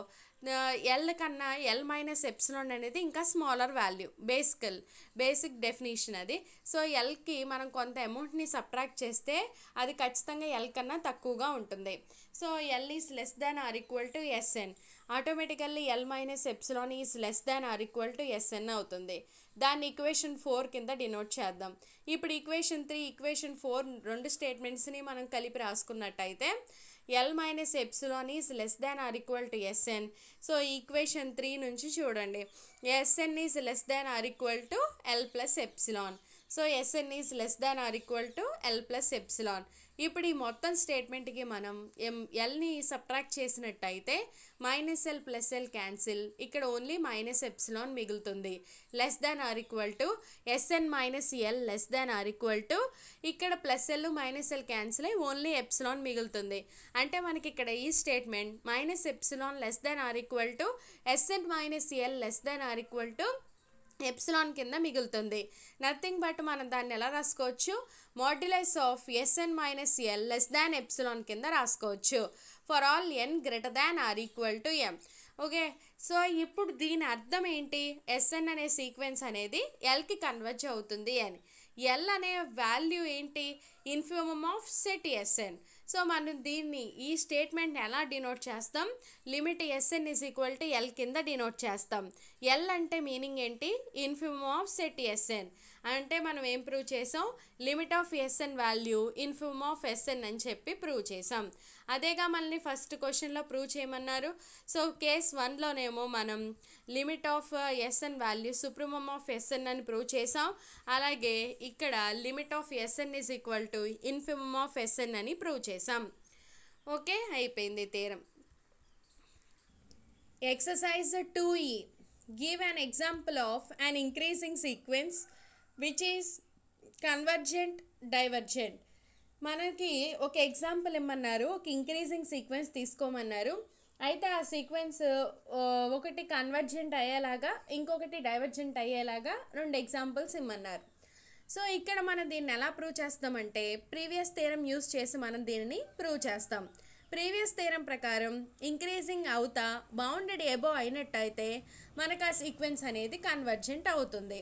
[SPEAKER 1] ఎల్ కన్నా ఎల్ మైనస్ ఎప్సిలాన్ అనేది ఇంకా smaller value basically basic definition అది సో ఎల్కి మనం కొంత అమౌంట్ని సబ్ట్రాక్ట్ చేస్తే అది ఖచ్చితంగా ఎల్ కన్నా తక్కువగా ఉంటుంది so L is less than or equal to S N automatically L minus epsilon is less than or equal to S N అవుతుంది దాన్ని ఈక్వేషన్ ఫోర్ కింద డినోట్ చేద్దాం ఇప్పుడు ఈక్వేషన్ త్రీ ఈక్వేషన్ ఫోర్ రెండు స్టేట్మెంట్స్ని మనం కలిపి రాసుకున్నట్టయితే L minus epsilon is less than or equal to SN so equation three నుంచి చూడండి SN is less than or equal to L plus epsilon so SN is less than or equal to L plus epsilon ఇప్పుడు ఈ మొత్తం స్టేట్మెంట్కి మనం M ఎల్ని subtract చేసినట్టయితే minus L plus L cancel ఇక్కడ ఓన్లీ మైనస్ ఎప్సిలాన్ మిగులుతుంది less than or equal to SN minus L less than or equal to ఇక్కడ plus L minus L cancel అయ్యి ఓన్లీ ఎప్సిలాన్ మిగులుతుంది అంటే మనకి ఇక్కడ ఈ statement minus epsilon less than or equal to SN minus L less than or equal to epsilon కింద మిగులుతుంది nothing but మనం దాన్ని ఎలా రాసుకోవచ్చు modulus of SN minus L less than epsilon కింద రాసుకోవచ్చు for all N greater than or equal to M okay so ఇప్పుడు దీని అర్థం ఏంటి ఎస్ఎన్ అనే సీక్వెన్స్ అనేది ఎల్కి కన్వర్జ్ అవుతుంది అని ఎల్ అనే వాల్యూ ఏంటి infimum of set SN so మనం దీన్ని ఈ స్టేట్మెంట్ని ఎలా డినోట్ చేస్తాం limit SN is equal to L కింద డినోట్ చేస్తాం ఎల్ అంటే మీనింగ్ ఏంటి ఇన్ఫిమ్ ఆఫ్ సెట్ ఎస్ఎన్ అంటే మనం ఏం ప్రూవ్ చేసాం limit of SN value infimum of SN అని చెప్పి ప్రూవ్ చేసాం అదేగా మనల్ని ఫస్ట్ క్వశ్చన్లో ప్రూవ్ చేయమన్నారు సో కేస్ వన్లోనేమో మనం limit of SN value supremum of SN అని ప్రూవ్ చేసాం అలాగే ఇక్కడ limit of SN is equal to infimum of SN అని ప్రూవ్ చేసాం ఓకే అయిపోయింది తీరం ఎక్సర్సైజ్ టూ ఈ give an example of an increasing sequence which is convergent divergent మనకి ఒక ఎగ్జాంపుల్ ఇమ్మన్నారు ఒక ఇంక్రీజింగ్ సీక్వెన్స్ తీసుకోమన్నారు అయితే ఆ సీక్వెన్స్ ఒకటి కన్వర్జెంట్ అయ్యేలాగా ఇంకొకటి డైవర్జెంట్ అయ్యేలాగా రెండు ఎగ్జాంపుల్స్ ఇమ్మన్నారు సో ఇక్కడ మనం దీన్ని ఎలా ప్రూవ్ చేస్తామంటే ప్రీవియస్ తీరం యూస్ చేసి మనం దీనిని ప్రూవ్ చేస్తాం ప్రీవియస్ తీరం ప్రకారం ఇంక్రీజింగ్ అవుతా బౌండెడ్ ఎబో అయినట్టయితే మనకు ఆ సీక్వెన్స్ అనేది కన్వర్జెంట్ అవుతుంది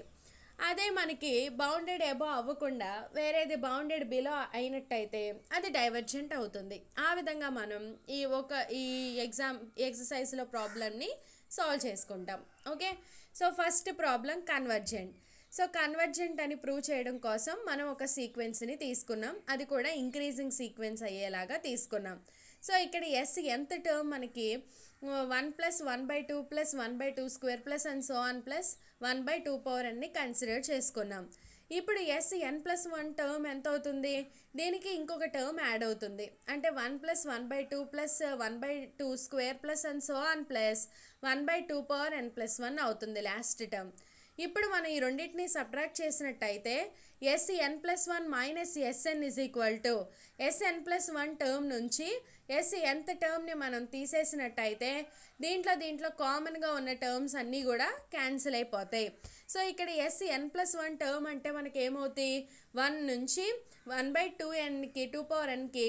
[SPEAKER 1] అదే మనకి బౌండెడ్ ఎబో అవ్వకుండా వేరేది బౌండెడ్ బిలో అయినట్టయితే అది డైవర్జెంట్ అవుతుంది ఆ విధంగా మనం ఈ ఒక ఈ ఎగ్జామ్ ఎక్సర్సైజ్లో ప్రాబ్లమ్ని సాల్వ్ చేసుకుంటాం okay so first problem convergent so convergent అని ప్రూవ్ చేయడం కోసం మనం ఒక సీక్వెన్స్ని తీసుకున్నాం అది కూడా ఇంక్రీజింగ్ సీక్వెన్స్ అయ్యేలాగా తీసుకున్నాం సో ఇక్కడ ఎస్ ఎంత టర్మ్ మనకి one plus one by two plus one by two square plus and so one plus one by two power అన్ని కన్సిడర్ చేసుకున్నాం ఇప్పుడు ఎస్ ఎన్ ప్లస్ వన్ టర్మ్ ఎంత అవుతుంది దీనికి ఇంకొక టర్మ్ యాడ్ అవుతుంది అంటే one plus one by two plus one by two square plus and so one plus one by two power N plus one అవుతుంది లాస్ట్ టర్మ్ ఇప్పుడు మనం ఈ రెండింటిని సబ్ట్రాక్ట్ చేసినట్టయితే S N plus one minus SN is equal to SN plus one term నుంచి S ఎంత టర్మ్ని మనం తీసేసినట్టయితే దీంట్లో దీంట్లో కామన్గా ఉన్న టర్మ్స్ అన్నీ కూడా క్యాన్సిల్ అయిపోతాయి సో ఇక్కడ ఎస్ ఎన్ ప్లస్ వన్ టర్మ్ అంటే మనకి ఏమవుతాయి వన్ నుంచి వన్ బై టూ ఎన్కి టూ పవర్ ఎన్కి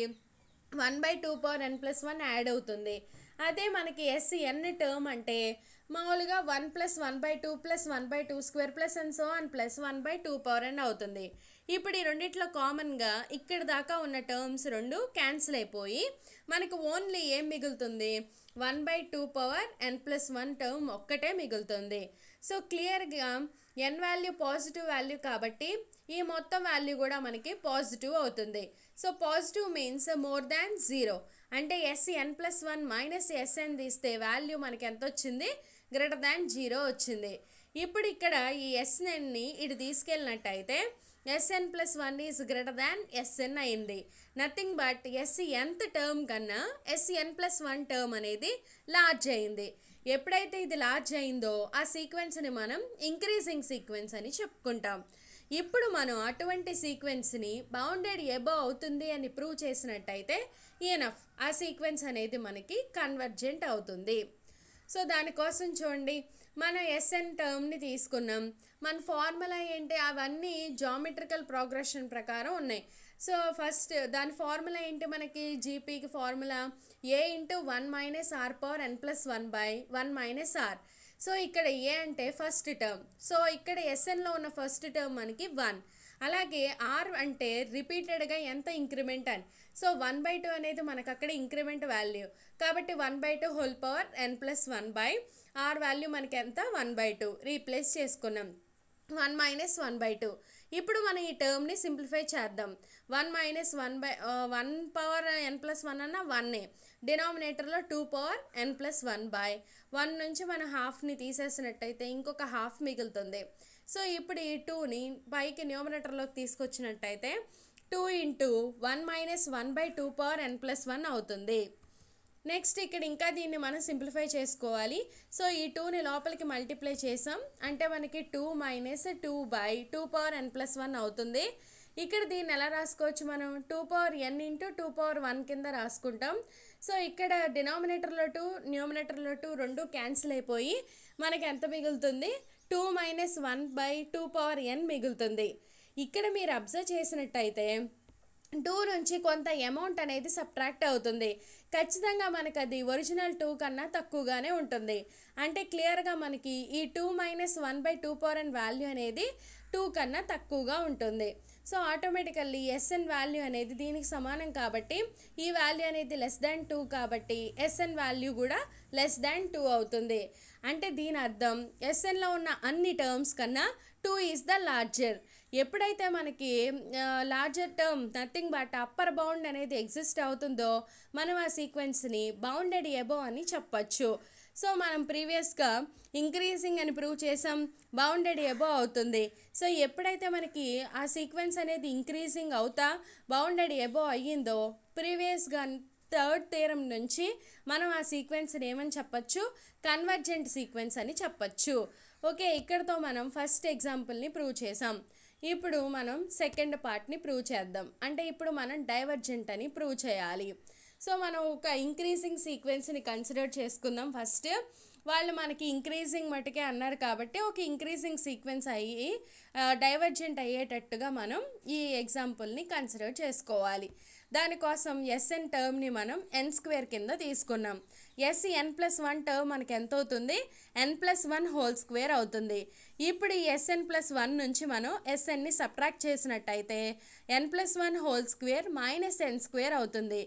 [SPEAKER 1] one by two power N plus one add అవుతుంది అదే మనకి ఎస్ ఎన్ టర్మ్ అంటే మామూలుగా one plus one by two plus one by two square plus and so one plus one by two power N అవుతుంది ఇప్పుడు ఈ రెండిట్లో కామన్గా ఇక్కడ దాకా ఉన్న టర్మ్స్ రెండు క్యాన్సిల్ అయిపోయి మనకు ఓన్లీ ఏం మిగులుతుంది one by two power N plus one term ఒక్కటే మిగులుతుంది సో క్లియర్గా ఎన్ వాల్యూ పాజిటివ్ వాల్యూ కాబట్టి ఈ మొత్తం వాల్యూ కూడా మనకి పాజిటివ్ అవుతుంది so positive means more than zero అంటే ఎస్ ఎన్ ప్లస్ వన్ మైనస్ ఎస్ఎన్ తీస్తే వాల్యూ మనకి ఎంత వచ్చింది గ్రేటర్ దాన్ జీరో వచ్చింది ఇప్పుడు ఇక్కడ ఈ ఎస్ఎన్ని ఇటు తీసుకెళ్ళినట్టయితే SN plus one is greater than SN అయింది నథింగ్ బట్ ఎంత టర్మ్ కన్నా ఎస్ఎన్ ప్లస్ వన్ టర్మ్ అనేది లార్జ్ అయింది ఎప్పుడైతే ఇది లార్జ్ అయిందో ఆ సీక్వెన్స్ని మనం ఇంక్రీజింగ్ సీక్వెన్స్ అని చెప్పుకుంటాం ఇప్పుడు మనం అటువంటి సీక్వెన్స్ని బౌండెడ్ ఎబో అవుతుంది అని ప్రూవ్ చేసినట్టయితే ఈఎన్ఎఫ్ ఆ సీక్వెన్స్ అనేది మనకి కన్వర్జెంట్ అవుతుంది సో దానికోసం చూడండి మనం ఎస్ఎన్ టర్మ్ని తీసుకున్నాం మన ఫార్ములా ఏంటి అవన్నీ జామెట్రికల్ ప్రోగ్రెషన్ ప్రకారం ఉన్నాయి సో ఫస్ట్ దాని ఫార్ములా ఏంటి మనకి జీపీకి formula A into one minus R power N plus one by one minus R so ఇక్కడ ఏ అంటే ఫస్ట్ టర్మ్ సో ఇక్కడ ఎస్ఎన్లో ఉన్న ఫస్ట్ టర్మ్ మనకి వన్ అలాగే ఆర్ అంటే రిపీటెడ్గా ఎంత ఇంక్రిమెంట్ అని సో వన్ బై టూ అనేది మనకు అక్కడ ఇంక్రిమెంట్ వాల్యూ కాబట్టి one by two whole power N plus one by R value మనకి ఎంత వన్ బై టూ రీప్లేస్ చేసుకున్నాం one minus one by two ఇప్పుడు మనం ఈ టర్మ్ని సింప్లిఫై చేద్దాం one minus one by one power N plus one అన్న వన్నే డినామినేటర్లో two power N plus one by one నుంచి మనం హాఫ్ని తీసేసినట్టయితే ఇంకొక హాఫ్ మిగులుతుంది సో ఇప్పుడు ఈ టూని పైకి న్యూమినేటర్లోకి తీసుకొచ్చినట్టయితే two into one minus one by two power N plus one అవుతుంది నెక్స్ట్ ఇక్కడ ఇంకా దీన్ని మనం సింప్లిఫై చేసుకోవాలి సో ఈ టూని లోపలికి మల్టిప్లై చేసాం అంటే మనకి two minus two by two power N plus one అవుతుంది ఇక్కడ దీన్ని ఎలా రాసుకోవచ్చు మనం two power N into two power one కింద రాసుకుంటాం సో ఇక్కడ డినామినేటర్లో టూ న్యూమినేటర్లో టూ రెండు క్యాన్సిల్ అయిపోయి మనకి ఎంత మిగులుతుంది two minus one by two power N మిగులుతుంది ఇక్కడ మీరు అబ్జర్వ్ చేసినట్టయితే టూ నుంచి కొంత అమౌంట్ అనేది సబ్ట్రాక్ట్ అవుతుంది ఖచ్చితంగా మనకు అది ఒరిజినల్ టూ కన్నా తక్కువగానే ఉంటుంది అంటే క్లియర్గా మనకి ఈ two minus one by two power N value అనేది టూ కన్నా తక్కువగా ఉంటుంది సో ఆటోమేటికల్లీ ఎస్ఎన్ వాల్యూ అనేది దీనికి సమానం కాబట్టి ఈ వాల్యూ అనేది లెస్ దాన్ టూ కాబట్టి ఎస్ఎన్ వాల్యూ కూడా లెస్ దాన్ టూ అవుతుంది అంటే దీని అర్థం ఎస్ఎన్లో ఉన్న అన్ని టర్మ్స్ కన్నా టూ ఈజ్ ద లార్జర్ ఎప్పుడైతే మనకి larger term nothing but upper bound అనేది ఎగ్జిస్ట్ అవుతుందో మనం ఆ సీక్వెన్స్ని బౌండెడ్ ఎబో అని చెప్పచ్చు సో మనం ప్రీవియస్గా ఇంక్రీజింగ్ అని ప్రూవ్ చేసాం బౌండెడ్ ఎబో అవుతుంది సో ఎప్పుడైతే మనకి ఆ సీక్వెన్స్ అనేది ఇంక్రీజింగ్ అవుతా బౌండెడ్ ఎబో అయ్యిందో ప్రీవియస్గా థర్డ్ తీరం నుంచి మనం ఆ సీక్వెన్స్ని ఏమని చెప్పచ్చు కన్వర్జెంట్ సీక్వెన్స్ అని చెప్పచ్చు ఓకే ఇక్కడతో మనం ఫస్ట్ ఎగ్జాంపుల్ని ప్రూవ్ చేసాం ఇప్పుడు మనం సెకండ్ పార్ట్ని ప్రూవ్ చేద్దాం అంటే ఇప్పుడు మనం డైవర్జెంట్ అని ప్రూవ్ చేయాలి సో మనం ఒక ఇంక్రీజింగ్ సీక్వెన్స్ని కన్సిడర్ చేసుకుందాం ఫస్ట్ వాళ్ళు మనకి ఇంక్రీజింగ్ మటుకే అన్నారు కాబట్టి ఒక ఇంక్రీజింగ్ సీక్వెన్స్ అయ్యి డైవర్జెంట్ అయ్యేటట్టుగా మనం ఈ ఎగ్జాంపుల్ని కన్సిడర్ చేసుకోవాలి దానికోసం ఎస్ఎన్ టర్మ్ని మనం ఎన్ స్క్వేర్ కింద తీసుకున్నాం ఎస్ ఎన్ ప్లస్ వన్ టర్మ్ మనకి ఎంత అవుతుంది N plus one whole square అవుతుంది ఇప్పుడు ఈ ఎస్ఎన్ ప్లస్ వన్ నుంచి మనం ఎస్ఎన్ని సబ్ట్రాక్ట్ చేసినట్టయితే N plus one whole square minus ఎన్ స్క్వేర్ అవుతుంది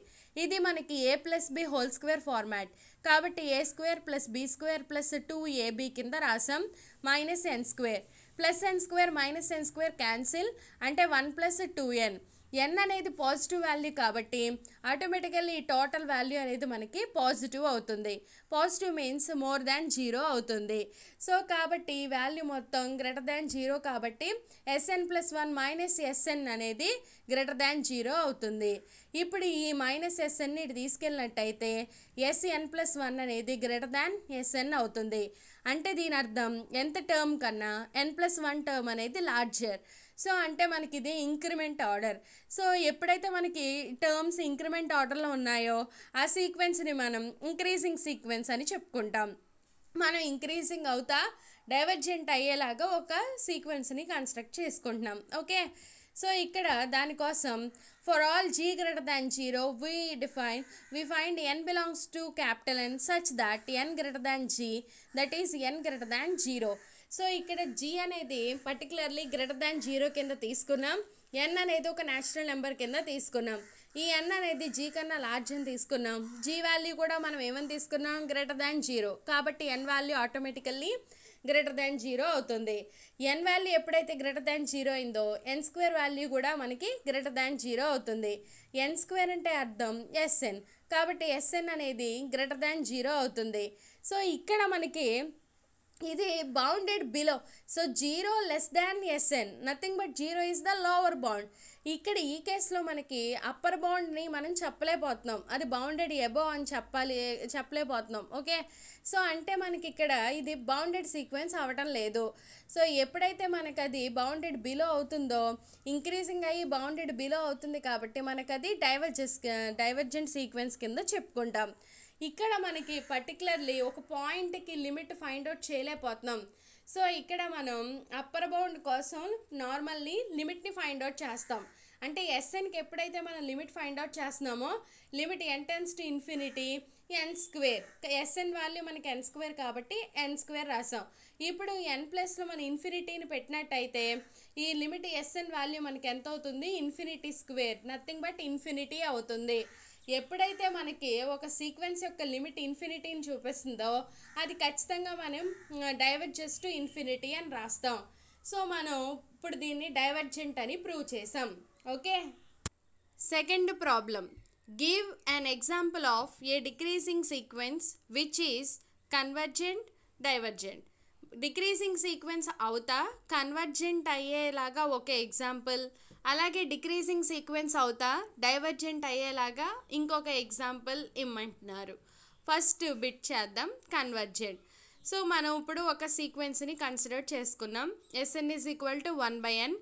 [SPEAKER 1] ఇది మనకి A plus B whole square format కాబట్టి A square plus B square plus two AB కింద రాసాం మైనస్ ఎన్ స్క్వేర్ ప్లస్ ఎన్ స్క్వేర్ మైనస్ ఎన్ స్క్వేర్ క్యాన్సిల్ అంటే one plus two N N అనేది positive value కాబట్టి automatically ఈ టోటల్ వాల్యూ అనేది మనకి positive అవుతుంది positive means more than zero అవుతుంది సో కాబట్టి వాల్యూ మొత్తం గ్రేటర్ దాన్ జీరో కాబట్టి SN plus one minus SN అనేది గ్రేటర్ దాన్ జీరో అవుతుంది ఇప్పుడు ఈ మైనస్ ఎస్ఎన్ని ఇటు తీసుకెళ్ళినట్టయితే ఎస్ఎన్ ప్లస్ వన్ అనేది గ్రేటర్ దాన్ ఎస్ఎన్ అవుతుంది అంటే దీని అర్థం ఎంత టర్మ్ కన్నా ఎన్ ప్లస్ వన్ టర్మ్ అనేది లార్జర్ సో అంటే మనకి ఇది ఇంక్రిమెంట్ ఆర్డర్ సో ఎప్పుడైతే మనకి టర్మ్స్ ఇంక్రిమెంట్ ఆర్డర్లో ఉన్నాయో ఆ సీక్వెన్స్ని మనం ఇంక్రీజింగ్ సీక్వెన్స్ అని చెప్పుకుంటాం మనం ఇంక్రీజింగ్ అవుతా డైవర్జెంట్ అయ్యేలాగా ఒక సీక్వెన్స్ని కన్స్ట్రక్ట్ చేసుకుంటున్నాం ఓకే సో ఇక్కడ దానికోసం for all G greater than zero we define we find N belongs to capital N such that N greater than G that is N greater than zero so ఇక్కడ G అనేది particularly greater than zero కింద తీసుకున్నాం ఎన్ అనేది ఒక natural number కింద తీసుకున్నాం ఈ ఎన్ అనేది జీ కన్నా లార్జ్ అని తీసుకున్నాం జీ వాల్యూ కూడా మనం ఏమని తీసుకున్నాం గ్రేటర్ దాన్ జీరో కాబట్టి ఎన్ value automatically greater than zero అవుతుంది ఎన్ వాల్యూ ఎప్పుడైతే గ్రేటర్ దాన్ జీరో అయిందో ఎన్ స్క్వేర్ వాల్యూ కూడా మనకి గ్రేటర్ దాన్ జీరో అవుతుంది ఎన్ స్క్వేర్ అంటే అర్థం ఎస్ఎన్ కాబట్టి ఎస్ఎన్ అనేది గ్రేటర్ దాన్ జీరో అవుతుంది సో ఇక్కడ మనకి ఇది bounded below so zero less than SN nothing but zero is the lower bound ఇక్కడ ఈ కేసులో మనకి అప్పర్ బౌండ్ని మనం చెప్పలేకపోతున్నాం అది బౌండెడ్ ఎబో అని చెప్పాలి చెప్పలేకపోతున్నాం ఓకే సో అంటే మనకి ఇక్కడ ఇది బౌండెడ్ సీక్వెన్స్ అవ్వటం లేదు సో ఎప్పుడైతే మనకు అది బౌండెడ్ బిలో అవుతుందో ఇంక్రీజింగ్ అయ్యి బౌండెడ్ బిలో అవుతుంది కాబట్టి మనకు అది డైవర్జెస్ డైవర్జెంట్ సీక్వెన్స్ కింద చెప్పుకుంటాం ఇక్కడ మనకి పర్టికులర్లీ ఒక పాయింట్కి లిమిట్ ఫైండ్ అవుట్ చేయలేకపోతున్నాం సో ఇక్కడ మనం అప్పర్ బౌండ్ కోసం నార్మల్లీ లిమిట్ని ఫైండ్ అవుట్ చేస్తాం అంటే ఎస్ఎన్కి ఎప్పుడైతే మనం లిమిట్ ఫైండ్ అవుట్ చేస్తున్నామో limit ఎంటెన్స్ to infinity N square SN value మనకి ఎన్ స్క్వేర్ కాబట్టి ఎన్ స్క్వేర్ రాసాం ఇప్పుడు ఎన్ ప్లస్లో మనం ఇన్ఫినిటీని పెట్టినట్టయితే ఈ లిమిట్ ఎస్ఎన్ వాల్యూ మనకి ఎంత అవుతుంది infinity square nothing but infinity అవుతుంది ఎప్పుడైతే మనకి ఒక సీక్వెన్స్ యొక్క లిమిట్ ఇన్ఫినిటీని చూపిస్తుందో అది ఖచ్చితంగా మనం డైవర్ట్ జస్ట్ ఇన్ఫినిటీ అని రాస్తాం సో మనం ఇప్పుడు దీన్ని డైవర్జెంట్ అని ప్రూవ్ చేసాం okay second problem give an example of a decreasing sequence which is convergent divergent decreasing sequence అవుతా కన్వర్జెంట్ అయ్యేలాగా ఒక ఎగ్జాంపుల్ అలాగే డిక్రీజింగ్ సీక్వెన్స్ అవుతా డైవర్జెంట్ అయ్యేలాగా ఇంకొక ఎగ్జాంపుల్ ఇమ్మంటున్నారు ఫస్ట్ బిట్ చేద్దాం కన్వర్జెంట్ సో మనం ఇప్పుడు ఒక సీక్వెన్స్ని కన్సిడర్ చేసుకున్నాం SN is equal to one by N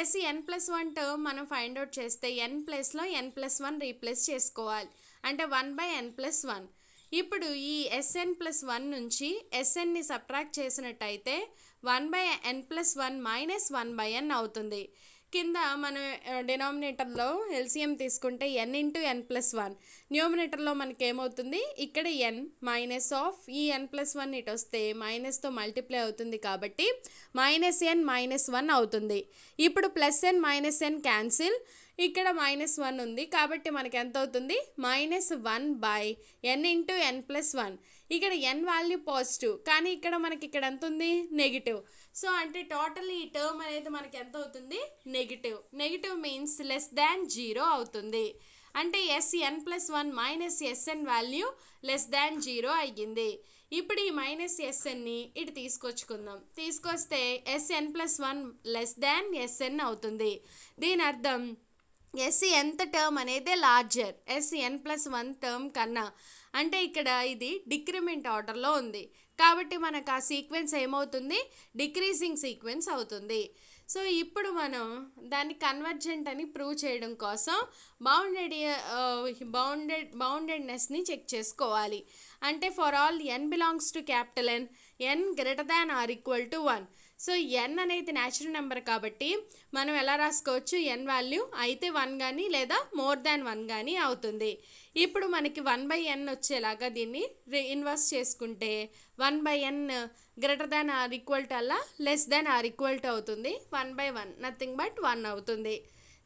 [SPEAKER 1] S N plus one term మనం ఫైండ్ అవుట్ చేస్తే ఎన్ ప్లస్లో ఎన్ ప్లస్ వన్ రీప్లేస్ చేసుకోవాలి అంటే one by N plus one ఇప్పుడు ఈ ఎస్ఎన్ ప్లస్ వన్ నుంచి ఎస్ఎన్ని సబ్ట్రాక్ట్ చేసినట్టయితే one by N plus one minus one by N అవుతుంది కింద మనం డినామినేటర్లో ఎల్సిఎం తీసుకుంటే ఎన్ ఇంటూ ఎన్ ప్లస్ వన్ న్యూమినేటర్లో ఏమవుతుంది ఇక్కడ ఎన్ మైనస్ ఆఫ్ ఈ ఎన్ ప్లస్ వన్ ఇటు వస్తే మైనస్తో మల్టిప్లై అవుతుంది కాబట్టి మైనస్ ఎన్ మైనస్ వన్ అవుతుంది ఇప్పుడు ప్లస్ ఎన్ మైనస్ ఎన్ క్యాన్సిల్ ఇక్కడ మైనస్ వన్ ఉంది కాబట్టి మనకి ఎంత అవుతుంది minus one by N into N plus one ఇక్కడ ఎన్ వాల్యూ పాజిటివ్ కానీ ఇక్కడ మనకి ఇక్కడ ఎంత ఉంది నెగిటివ్ సో అంటే టోటల్ ఈ టర్మ్ అనేది మనకి ఎంత అవుతుంది negative negative means less than zero అవుతుంది అంటే N plus one minus SN value less than zero అయ్యింది ఇప్పుడు ఈ మైనస్ ఎస్ఎన్ని ఇటు తీసుకొచ్చుకుందాం తీసుకొస్తే ఎస్ ఎన్ plus one less than SN అవుతుంది దీని అర్థం ఎస్ ఎంత టర్మ్ అనేది లార్జర్ ఎస్ ఎన్ ప్లస్ వన్ టర్మ్ కన్నా అంటే ఇక్కడ ఇది డిక్రిమెంట్ ఆర్డర్లో ఉంది కాబట్టి మనకు ఆ సీక్వెన్స్ ఏమవుతుంది డిక్రీజింగ్ సీక్వెన్స్ అవుతుంది సో ఇప్పుడు మనం దాన్ని కన్వర్జెంట్ అని ప్రూవ్ చేయడం కోసం బౌండెడ్ బౌండెడ్ బౌండెడ్నెస్ని చెక్ చేసుకోవాలి అంటే for all N belongs to capital N N greater than or equal to one so ఎన్ అనేది న్యాచురల్ నెంబర్ కాబట్టి మనం ఎలా రాసుకోవచ్చు ఎన్ వాల్యూ అయితే వన్ కానీ లేదా మోర్ దాన్ వన్ కానీ అవుతుంది ఇప్పుడు మనకి వన్ బై ఎన్ వచ్చేలాగా దీన్ని ఇన్వర్స్ చేసుకుంటే one by n greater than or equal to అలా less than or equal to అవుతుంది one by one nothing but one అవుతుంది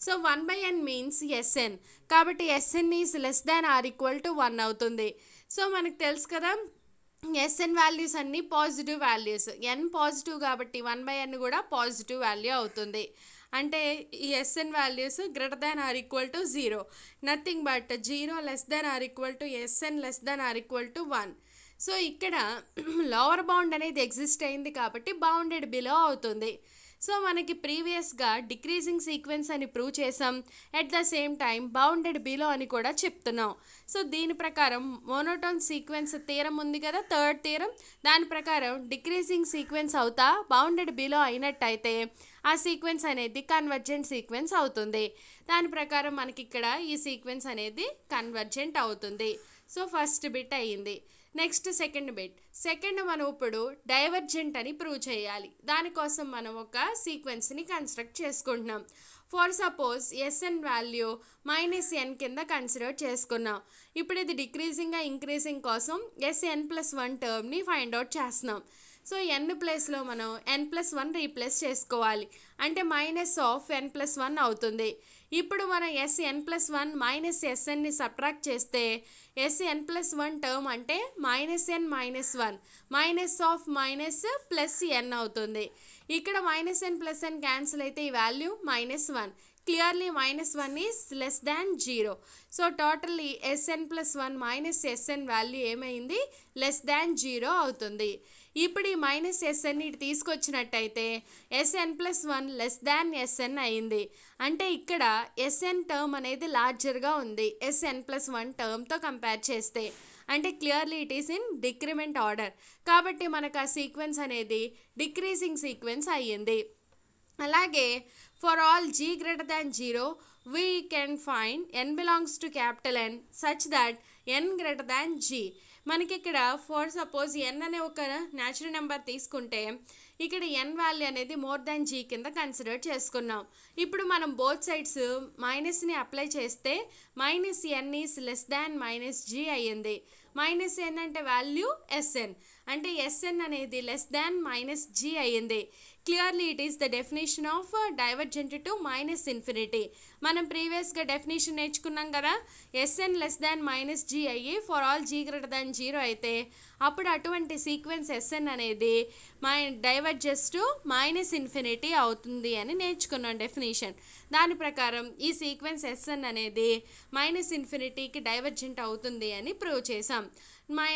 [SPEAKER 1] so one by n means s n కాబట్టి s n is less than or equal to one అవుతుంది so మనకు తెలుసు కదా s n values అన్నీ positive values n positive కాబట్టి one by n కూడా పాజిటివ్ వాల్యూ అవుతుంది అంటే ఈ s n values greater than or equal to zero nothing but zero less than or equal to s n less than or equal to one so ఇక్కడ lower bound అనేది exist అయింది కాబట్టి bounded below అవుతుంది so మనకి ప్రీవియస్గా డిక్రీజింగ్ సీక్వెన్స్ అని prove చేసాం at the same time bounded below అని కూడా చెప్తున్నాం సో దీని ప్రకారం మోనోటోన్ సీక్వెన్స్ తీరం ఉంది కదా థర్డ్ తీరం దాని ప్రకారం డిక్రీజింగ్ సీక్వెన్స్ అవుతా బౌండెడ్ బిలో అయినట్టయితే ఆ సీక్వెన్స్ అనేది కన్వర్జెంట్ సీక్వెన్స్ అవుతుంది దాని ప్రకారం మనకి ఇక్కడ ఈ సీక్వెన్స్ అనేది కన్వర్జెంట్ అవుతుంది సో ఫస్ట్ బిట్ అయ్యింది నెక్స్ట్ సెకండ్ బిట్ సెకండ్ మనం ఇప్పుడు డైవర్జెంట్ అని ప్రూవ్ చేయాలి దానికోసం మనం ఒక సీక్వెన్స్ని కన్స్ట్రక్ట్ చేసుకుంటున్నాం for suppose s n value minus n కింద కన్సిడర్ చేసుకున్నాం ఇప్పుడు ఇది డిక్రీజింగ్గా ఇంక్రీజింగ్ కోసం ఎస్ఎన్ ప్లస్ వన్ టర్మ్ని ఫైండ్ అవుట్ చేస్తున్నాం సో ఎన్ ప్లేస్లో మనం ఎన్ ప్లస్ వన్ రీప్లేస్ చేసుకోవాలి అంటే minus of n plus one అవుతుంది ఇప్పుడు మనం ఎస్ ఎన్ ప్లస్ వన్ మైనస్ ఎస్ఎన్ని సబ్ట్రాక్ట్ చేస్తే ఎస్ ఎన్ ప్లస్ వన్ టర్మ్ అంటే minus n minus one minus of minus plus n అవుతుంది ఇక్కడ minus n plus n cancel అయితే ఈ value minus one clearly minus one is less than zero so totally s n plus one minus SN value ఏమైంది less than zero అవుతుంది ఇప్పుడు ఈ minus s n ఇటు తీసుకొచ్చినట్టయితే s n plus one less than SN అయింది అంటే ఇక్కడ ఎస్ఎన్ టర్మ్ అనేది లార్జర్గా ఉంది ఎస్ఎన్ ప్లస్ వన్ టర్మ్తో కంపేర్ చేస్తే అంటే clearly it is in decrement order కాబట్టి మనకు ఆ సీక్వెన్స్ అనేది డిక్రీసింగ్ సీక్వెన్స్ అయ్యింది అలాగే for all G greater than zero we can find N belongs to capital N such that N greater than g మనకి ఇక్కడ ఫోర్ సపోజ్ ఎన్ అనే ఒక న్యాచురల్ నెంబర్ తీసుకుంటే ఇక్కడ ఎన్ వాల్యూ అనేది మోర్ దాన్ జీ కింద కన్సిడర్ చేసుకున్నాం ఇప్పుడు మనం బోత్ సైడ్స్ మైనస్ని అప్లై చేస్తే minus n is less than minus g అయ్యింది మైనస్ ఎన్ అంటే వాల్యూ ఎస్ఎన్ అంటే ఎస్ఎన్ అనేది లెస్ దాన్ మైనస్ జీ అయ్యింది clearly it is the definition of divergent to minus infinity మనం ప్రీవియస్గా డెఫినేషన్ నేర్చుకున్నాం కదా s n less than minus g అయ్యి for all G greater than zero అయితే అప్పుడు అటువంటి సీక్వెన్స్ ఎస్ఎన్ అనేది మై డైవర్జెస్ టు మైనస్ ఇన్ఫినిటీ అవుతుంది అని నేర్చుకున్నాం డెఫినేషన్ దాని ప్రకారం ఈ సీక్వెన్స్ ఎస్ఎన్ అనేది మైనస్ ఇన్ఫినిటీకి డైవర్జెంట్ అవుతుంది అని ప్రూవ్ చేశాం మై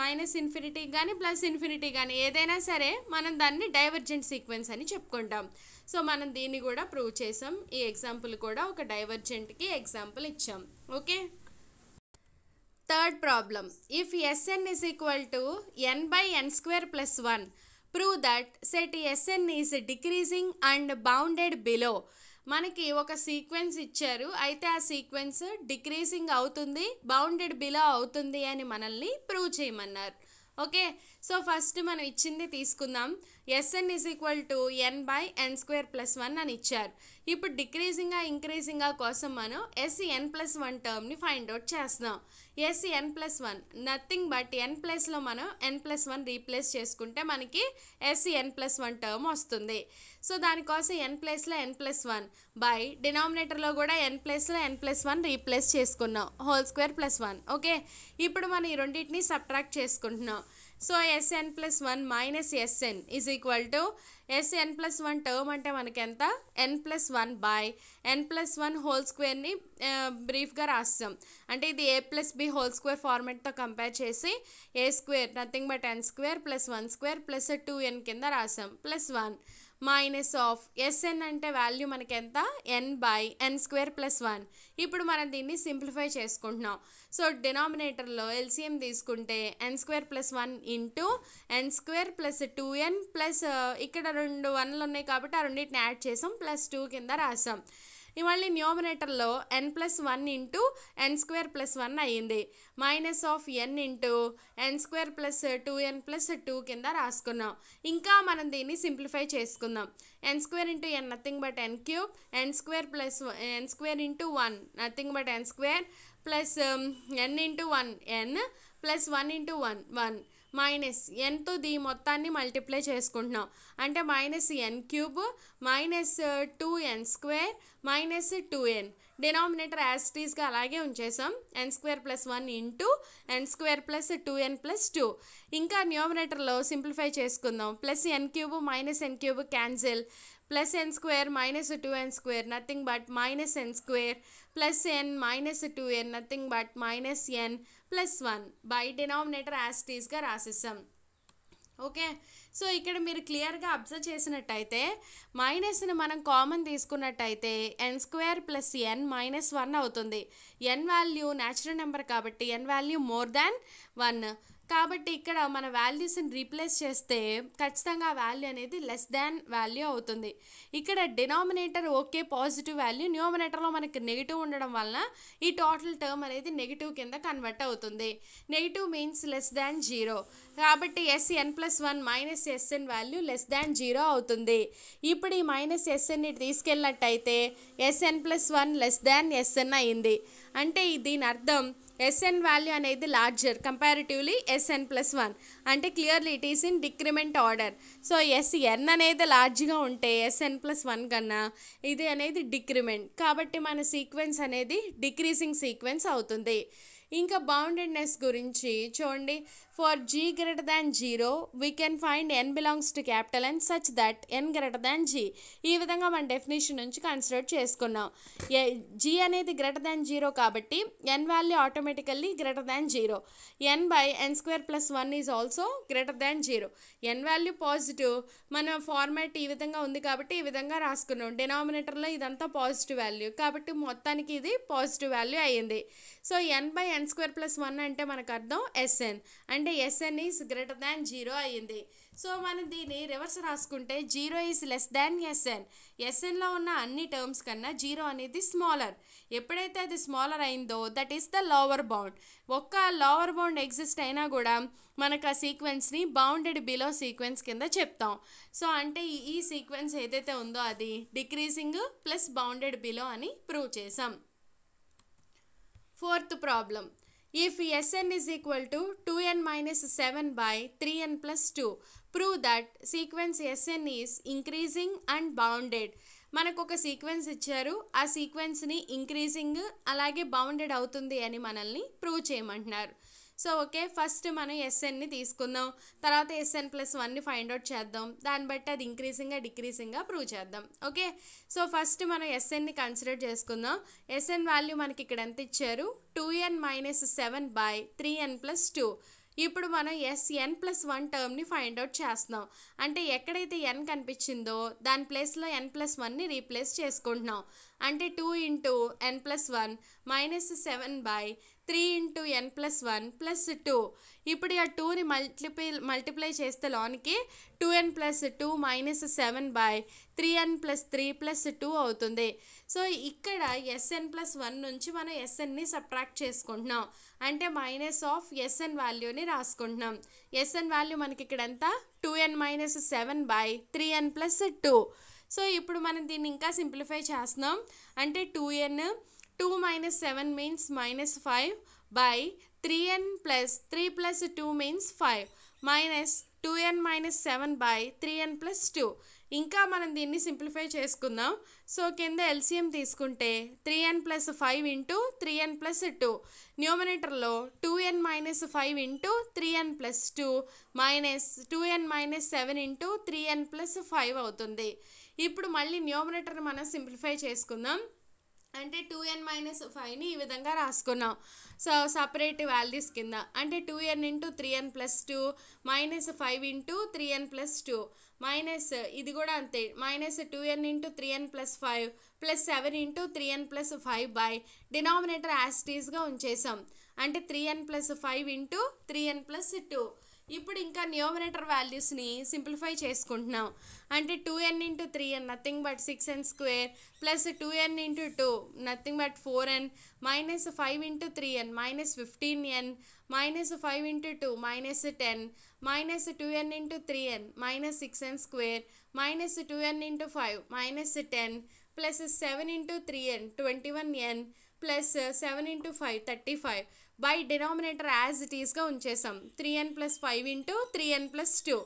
[SPEAKER 1] మైనస్ ఇన్ఫినిటీ కానీ ప్లస్ ఇన్ఫినిటీ కానీ ఏదైనా సరే మనం దాన్ని డైవర్జెంట్ సీక్వెన్స్ అని చెప్పుకుంటాం సో మనం దీన్ని కూడా ప్రూవ్ చేసాం ఈ ఎగ్జాంపుల్ కూడా ఒక డైవర్జెంట్కి ఎగ్జాంపుల్ ఇచ్చాం okay third problem if s n is equal to n by n square plus one prove that set s n is decreasing and bounded below మనకి ఒక సీక్వెన్స్ ఇచ్చారు అయితే ఆ సీక్వెన్స్ డిక్రీసింగ్ అవుతుంది బౌండెడ్ బిలో అవుతుంది అని మనల్ని ప్రూవ్ చేయమన్నారు ఓకే సో ఫస్ట్ మనం ఇచ్చింది తీసుకుందాం s n is equal to n by n square plus one అని ఇచ్చారు ఇప్పుడు డిక్రీజింగా ఇంక్రీజింగా కోసం మనం ఎస్ ఎన్ ప్లస్ వన్ టర్మ్ని ఫైండ్ అవుట్ చేస్తున్నాం s N plus one nothing but n ప్లస్లో మనం ఎన్ ప్లస్ వన్ రీప్లేస్ చేసుకుంటే మనకి S N plus one term వస్తుంది సో దానికోసం ఎన్ ప్లస్లో ఎన్ ప్లస్ వన్ బై డినామినేటర్లో కూడా ఎన్ ప్లస్లో ఎన్ ప్లస్ వన్ రీప్లేస్ చేసుకున్నాం whole square plus one okay ఇప్పుడు మనం ఈ రెండింటిని సబ్ట్రాక్ట్ చేసుకుంటున్నాం so s n plus one minus s n is equal to SN plus one term అంటే మనకి ఎంత n plus one by N plus one whole స్క్వేర్ని బ్రీఫ్గా రాస్తాం అంటే ఇది a plus B whole square ఫార్మెట్తో కంపేర్ చేసి a square nothing but n square plus one square plus two n కింద రాసాం plus one minus of s n అంటే వాల్యూ మనకి ఎంత n by n square plus one ఇప్పుడు మనం దీన్ని సింప్లిఫై చేసుకుంటున్నాం సో డినామినేటర్లో ఎల్సిఎం తీసుకుంటే n square plus one into n square plus two n plus ఇక్కడ రెండు వన్లు ఉన్నాయి కాబట్టి ఆ రెండింటిని యాడ్ చేసాం ప్లస్ టూ కింద రాసాం ఇవన్నీ న్యూమినేటర్లో n plus one into n square plus one అయ్యింది minus of n into n square plus two n plus two కింద రాసుకున్నాం ఇంకా మనం దీన్ని సింప్లిఫై చేసుకుందాం n square into n nothing but n cube n square plus N square into one nothing but n square plus n into one n plus one into one one minus ఎన్తో దీ మొత్తాన్ని multiply చేసుకుంటున్నాం అంటే minus n cube minus two n square minus two n denominator యాస్టీస్గా అలాగే ఉంచేసాం n square plus one into n square plus two n plus two ఇంకా న్యూమినేటర్లో సింప్లిఫై చేసుకుందాం plus n cube minus n cube cancel plus N square minus two n square nothing but minus N square plus N minus two n nothing but minus n plus one by denominator యాస్టీస్గా రాసేసాం okay so ఇక్కడ మీరు క్లియర్గా observe చేసినట్టయితే మైనస్ని మనం common తీసుకున్నట్టయితే n square plus ఎన్ minus one అవుతుంది ఎన్ value natural number కాబట్టి ఎన్ వాల్యూ మోర్ దాన్ వన్ కాబట్టి ఇక్కడ మన వాల్యూస్ని రీప్లేస్ చేస్తే ఖచ్చితంగా వాల్యూ అనేది లెస్ దాన్ వాల్యూ అవుతుంది ఇక్కడ డినామినేటర్ ఓకే పాజిటివ్ వాల్యూ న్యూమినేటర్లో మనకి నెగిటివ్ ఉండడం వలన ఈ టోటల్ టర్మ్ అనేది నెగిటివ్ కింద కన్వర్ట్ అవుతుంది negative means less than zero కాబట్టి ఎస్ ఎన్ plus one minus SN value less than zero అవుతుంది ఇప్పుడు ఈ మైనస్ ఎస్ఎన్ని తీసుకెళ్ళినట్టయితే SN plus one less than SN అయింది అంటే దీని అర్థం ఎస్ఎన్ వాల్యూ అనేది larger comparatively s n plus one అంటే clearly it is in decrement order so S N అనేది లార్జ్గా ఉంటే ఎస్ఎన్ ప్లస్ వన్ కన్నా ఇది అనేది డిక్రిమెంట్ కాబట్టి మన సీక్వెన్స్ అనేది డిక్రీసింగ్ సీక్వెన్స్ అవుతుంది ఇంకా బౌండెడ్నెస్ గురించి చూడండి for g greater than zero we can find N belongs to capital and such that n greater than g ఈ విధంగా మన డెఫినేషన్ నుంచి కన్సిడర్ చేసుకున్నాం జీ అనేది గ్రేటర్ దాన్ జీరో కాబట్టి n value automatically greater than zero n by n square plus one is also greater than zero n value positive మన format ఈ విధంగా ఉంది కాబట్టి ఈ విధంగా రాసుకున్నాం డినామినేటర్లో ఇదంతా పాజిటివ్ వాల్యూ కాబట్టి మొత్తానికి ఇది పాజిటివ్ వాల్యూ అయ్యింది so n by n square plus one అంటే మనకు అర్థం ఎస్ఎన్ అండ్ అంటే s n is greater than zero అయ్యింది సో మనం దీన్ని రివర్స్ రాసుకుంటే zero is less than s n ఎస్ఎన్లో ఉన్న అన్ని టర్మ్స్ కన్నా జీరో అనేది స్మాలర్ ఎప్పుడైతే అది స్మాలర్ అయిందో that is the lower bound ఒక్క లోవర్ బౌండ్ ఎగ్జిస్ట్ అయినా కూడా మనకు ఆ సీక్వెన్స్ని బౌండెడ్ బిలో సీక్వెన్స్ కింద చెప్తాం సో అంటే ఈ సీక్వెన్స్ ఏదైతే ఉందో అది డిక్రీజింగ్ ప్లస్ బౌండెడ్ బిలో అని ప్రూవ్ చేసాం fourth problem If Sn is equal to 2n minus 7 by 3n plus 2, prove that sequence Sn is increasing and bounded. మనకు ఒక సీక్వెన్స్ ఇచ్చారు ఆ సీక్వెన్స్ని ఇంక్రీజింగ్ అలాగే బౌండెడ్ అవుతుంది అని మనల్ని ప్రూవ్ చేయమంటున్నారు సో ఓకే ఫస్ట్ మనం ఎస్ఎన్ని తీసుకుందాం తర్వాత ఎస్ఎన్ ప్లస్ వన్ని ఫైండ్ అవుట్ చేద్దాం దాన్ని బట్టి అది ఇంక్రీజింగ్గా డిక్రీజింగ్గా ప్రూవ్ చేద్దాం ఓకే సో ఫస్ట్ మనం ఎస్ఎన్ని కన్సిడర్ చేసుకుందాం ఎస్ఎన్ వాల్యూ మనకి ఇక్కడ ఎంత ఇచ్చారు two n minus seven by three n plus two ఇప్పుడు మనం ఎస్ ఎన్ ప్లస్ వన్ టర్మ్ని ఫైండ్ అవుట్ చేస్తున్నాం అంటే ఎక్కడైతే ఎన్ కనిపించిందో దాని ప్లేస్లో ఎన్ ప్లస్ వన్ని రీప్లేస్ చేసుకుంటున్నాం అంటే two into N plus one minus seven by three into N plus one plus two ఇప్పుడు ఆ టూని మల్టిపై మల్టిప్లై చేస్తే లోనికి two n plus two minus seven by three n plus three plus two అవుతుంది so ఇక్కడ s n plus one నుంచి మనం ఎస్ఎన్ని సబ్ట్రాక్ట్ చేసుకుంటున్నాం అంటే మైనస్ ఆఫ్ ఎస్ఎన్ వాల్యూని రాసుకుంటున్నాం ఎస్ఎన్ వాల్యూ మనకి ఇక్కడ ఎంత two n minus seven by three n plus two so ఇప్పుడు మనం దీన్ని ఇంకా సింప్లిఫై చేస్తున్నాం అంటే two n two minus seven means minus five by three n plus three plus two means five minus two n minus seven by three n plus two ఇంకా మనం దీన్ని simplify చేసుకుందాం సో కింద ఎల్సిఎం తీసుకుంటే three n plus five into three n plus two న్యూమినేటర్లో two n minus five into three n plus two minus two n minus seven into three n plus five అవుతుంది ఇప్పుడు మళ్ళీ న్యూమినేటర్ని మనం simplify చేసుకుందాం అంటే two n minus ఫైవ్ని ఈ విధంగా రాసుకున్నాం సో సపరేట్ వాల్యూస్ కింద అంటే two n into three n plus two minus five into three n plus two minus ఇది కూడా అంతే minus two n into three n plus five plus seven into three n plus five by denominator యాస్టీస్గా ఉంచేసాం అంటే three n plus five into three n plus two ఇప్పుడు ఇంకా numerator వాల్యూస్ని simplify చేసుకుంటున్నాం అంటే two n into three n nothing but six n square plus two n into two nothing but four n minus five into three n minus fifteen n minus five into two minus ten minus two n into three n minus six n square minus two n into five minus ten plus seven into three n twenty one n plus seven into five thirty five by denominator as it ఈస్గా ఉంచేసాం three n plus five into three n plus two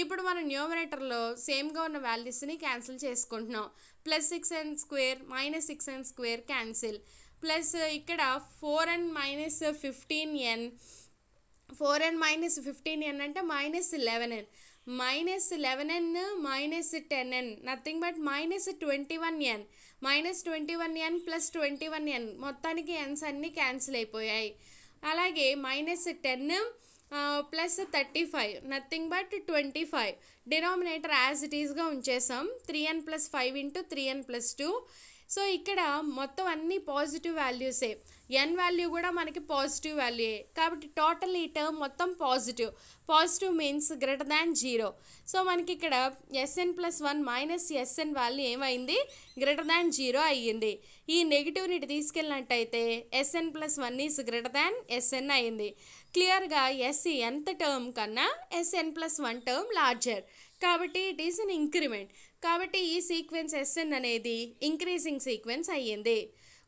[SPEAKER 1] ఇప్పుడు మనం న్యూమినేటర్లో సేమ్గా ఉన్న వాల్యూస్ని cancel చేసుకుంటున్నాం plus six n square minus six n square cancel plus ఇక్కడ four n minus fifteen n four n minus fifteen n అంటే minus eleven n minus eleven n minus ten n nothing but minus twenty one n minus twenty one n plus twenty one n మొత్తానికి n's అన్నీ cancel అయిపోయాయి అలాగే minus ten plus thirty five nothing but twenty five denominator as it ఈస్గా ఉంచేసాం three n plus five into three n plus two so ఇక్కడ మొత్తం అన్ని positive వాల్యూసే ఎన్ value కూడా మనకి పాజిటివ్ వాల్యూయే కాబట్టి టోటల్ ఈ టర్మ్ మొత్తం positive positive means greater than zero so మనకి ఇక్కడ s n plus one minus SN value ఏమైంది గ్రేటర్ దాన్ జీరో అయ్యింది ఈ నెగిటివ్ని ఇటు తీసుకెళ్ళినట్టయితే SN plus one is greater than SN అయింది క్లియర్గా ఎస్సి ఎంత టర్మ్ కన్నా SN plus one term larger కాబట్టి ఇట్ ఈస్ అన్ ఇంక్రిమెంట్ కాబట్టి ఈ సీక్వెన్స్ ఎస్ఎన్ అనేది ఇంక్రీజింగ్ సీక్వెన్స్ అయ్యింది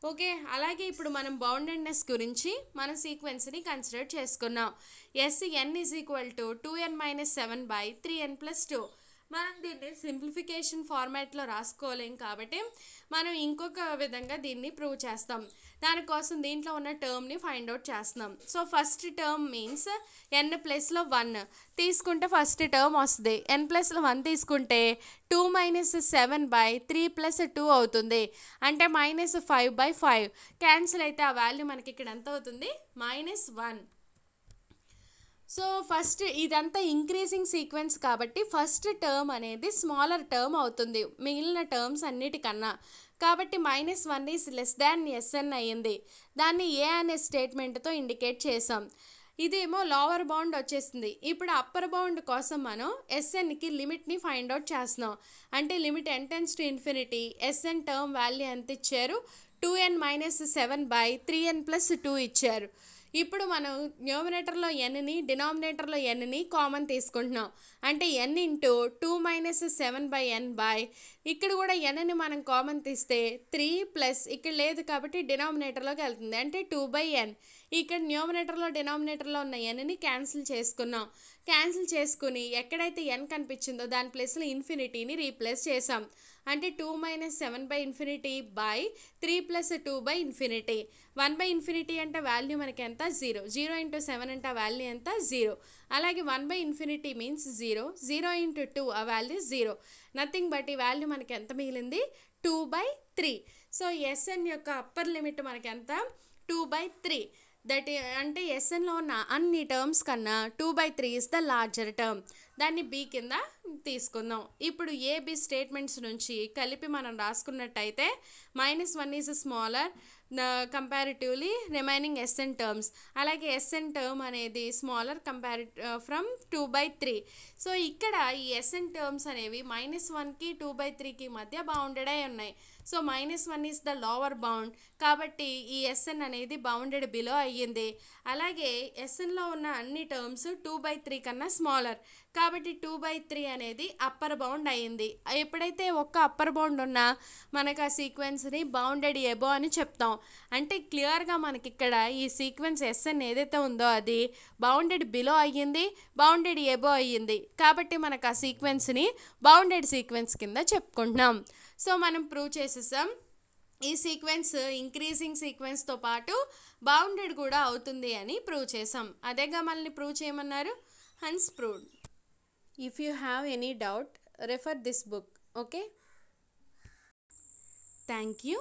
[SPEAKER 1] ఓకే అలాగే ఇప్పుడు మనం బౌండెడ్నెస్ గురించి మన సీక్వెన్స్ని కన్సిడర్ చేసుకున్నాం S N is equal to two n minus seven by three n plus two మనం దీన్ని సింప్లిఫికేషన్ ఫార్మాట్లో రాసుకోలేం కాబట్టి మనం ఇంకొక విధంగా దీన్ని ప్రూవ్ చేస్తాం దానికోసం దీంట్లో ఉన్న టర్మ్ని ఫైండ్ అవుట్ చేస్తున్నాం so first term means n ప్లస్లో వన్ తీసుకుంటే ఫస్ట్ టర్మ్ వస్తుంది ఎన్ ప్లస్లో వన్ తీసుకుంటే two minus seven by three plus two అవుతుంది అంటే minus five by five cancel అయితే ఆ వాల్యూ మనకి ఇక్కడ ఎంత అవుతుంది మైనస్ వన్ సో ఫస్ట్ ఇదంతా ఇంక్రీజింగ్ సీక్వెన్స్ కాబట్టి ఫస్ట్ టర్మ్ అనేది స్మాలర్ టర్మ్ అవుతుంది మిగిలిన టర్మ్స్ అన్నిటికన్నా కాబట్టి minus one is less than s n అయ్యింది దాన్ని ఏ అనే స్టేట్మెంట్తో ఇండికేట్ చేసాం ఇదేమో లోవర్ బౌండ్ వచ్చేసింది ఇప్పుడు అప్పర్ బౌండ్ కోసం మనం ఎస్ఎన్కి లిమిట్ని ఫైండ్ అవుట్ చేస్తున్నాం అంటే limit ఎంటెన్స్ to infinity s n term value ఎంత ఇచ్చారు two n minus seven by three n plus two ఇచ్చారు ఇప్పుడు మనం న్యూమినేటర్లో ఎన్ని డినామినేటర్లో ఎన్ని కామన్ తీసుకుంటున్నాం అంటే n into two minus seven by n by ఇక్కడ కూడా ఎన్ని మనం కామన్ తీస్తే త్రీ ప్లస్ ఇక్కడ లేదు కాబట్టి డినామినేటర్లోకి వెళ్తుంది అంటే టూ బై ఎన్ ఇక్కడ న్యూమినేటర్లో డినామినేటర్లో ఉన్న ఎన్ని క్యాన్సిల్ చేసుకున్నాం క్యాన్సిల్ చేసుకుని ఎక్కడైతే ఎన్ కనిపించిందో దాని ప్లేస్లో ఇన్ఫినిటీని రీప్లేస్ చేసాం అంటే two minus seven by infinity by three plus two by infinity one by infinity అంటే వాల్యూ మనకి ఎంత జీరో జీరో ఇంటూ సెవెన్ అంటే వాల్యూ ఎంత జీరో అలాగే one by infinity means zero zero into two ఆ వాల్యూ జీరో నథింగ్ బట్ ఈ value మనకి ఎంత మిగిలింది two by three so s n యొక్క అప్పర్ లిమిట్ మనకి ఎంత టూ బై త్రీ దట్ అంటే ఎస్ఎన్లో ఉన్న అన్ని టర్మ్స్ కన్నా two by three is the larger term దాన్ని బి కింద తీసుకుందాం ఇప్పుడు ఏబి స్టేట్మెంట్స్ నుంచి కలిపి మనం రాసుకున్నట్టయితే minus one is smaller comparatively remaining s n terms అలాగే ఎస్ఎన్ టర్మ్ అనేది smaller compare from two by three so ఇక్కడ ఈ ఎస్ఎన్ టర్మ్స్ అనేవి మైనస్ వన్కి టూ బై త్రీకి మధ్య బౌండెడ్ అయి ఉన్నాయి so minus one is the lower bound కాబట్టి ఈ ఎస్ఎన్ అనేది బౌండెడ్ బిలో అయ్యింది అలాగే ఎస్ఎన్లో ఉన్న అన్ని టర్మ్స్ టూ బై త్రీ కన్నా స్మాలర్ కాబట్టి టూ బై త్రీ అనేది అప్పర్ బౌండ్ అయ్యింది ఎప్పుడైతే ఒక్క అప్పర్ బౌండ్ ఉన్నా మనకు ఆ సీక్వెన్స్ని బౌండెడ్ ఎబో అని చెప్తాం అంటే క్లియర్గా మనకి ఇక్కడ ఈ సీక్వెన్స్ ఎస్ఎన్ ఏదైతే ఉందో అది బౌండెడ్ బిలో అయ్యింది బౌండెడ్ ఎబో అయ్యింది కాబట్టి మనకు ఆ సీక్వెన్స్ని బౌండెడ్ సీక్వెన్స్ కింద చెప్పుకుంటున్నాం సో మనం ప్రూవ్ చేసేసాం ఈ సీక్వెన్స్ ఇంక్రీజింగ్ సీక్వెన్స్తో పాటు బౌండెడ్ కూడా అవుతుంది అని ప్రూవ్ చేసాం అదేగా మనల్ని ప్రూవ్ చేయమన్నారు hence proved if you have any doubt refer this book okay thank you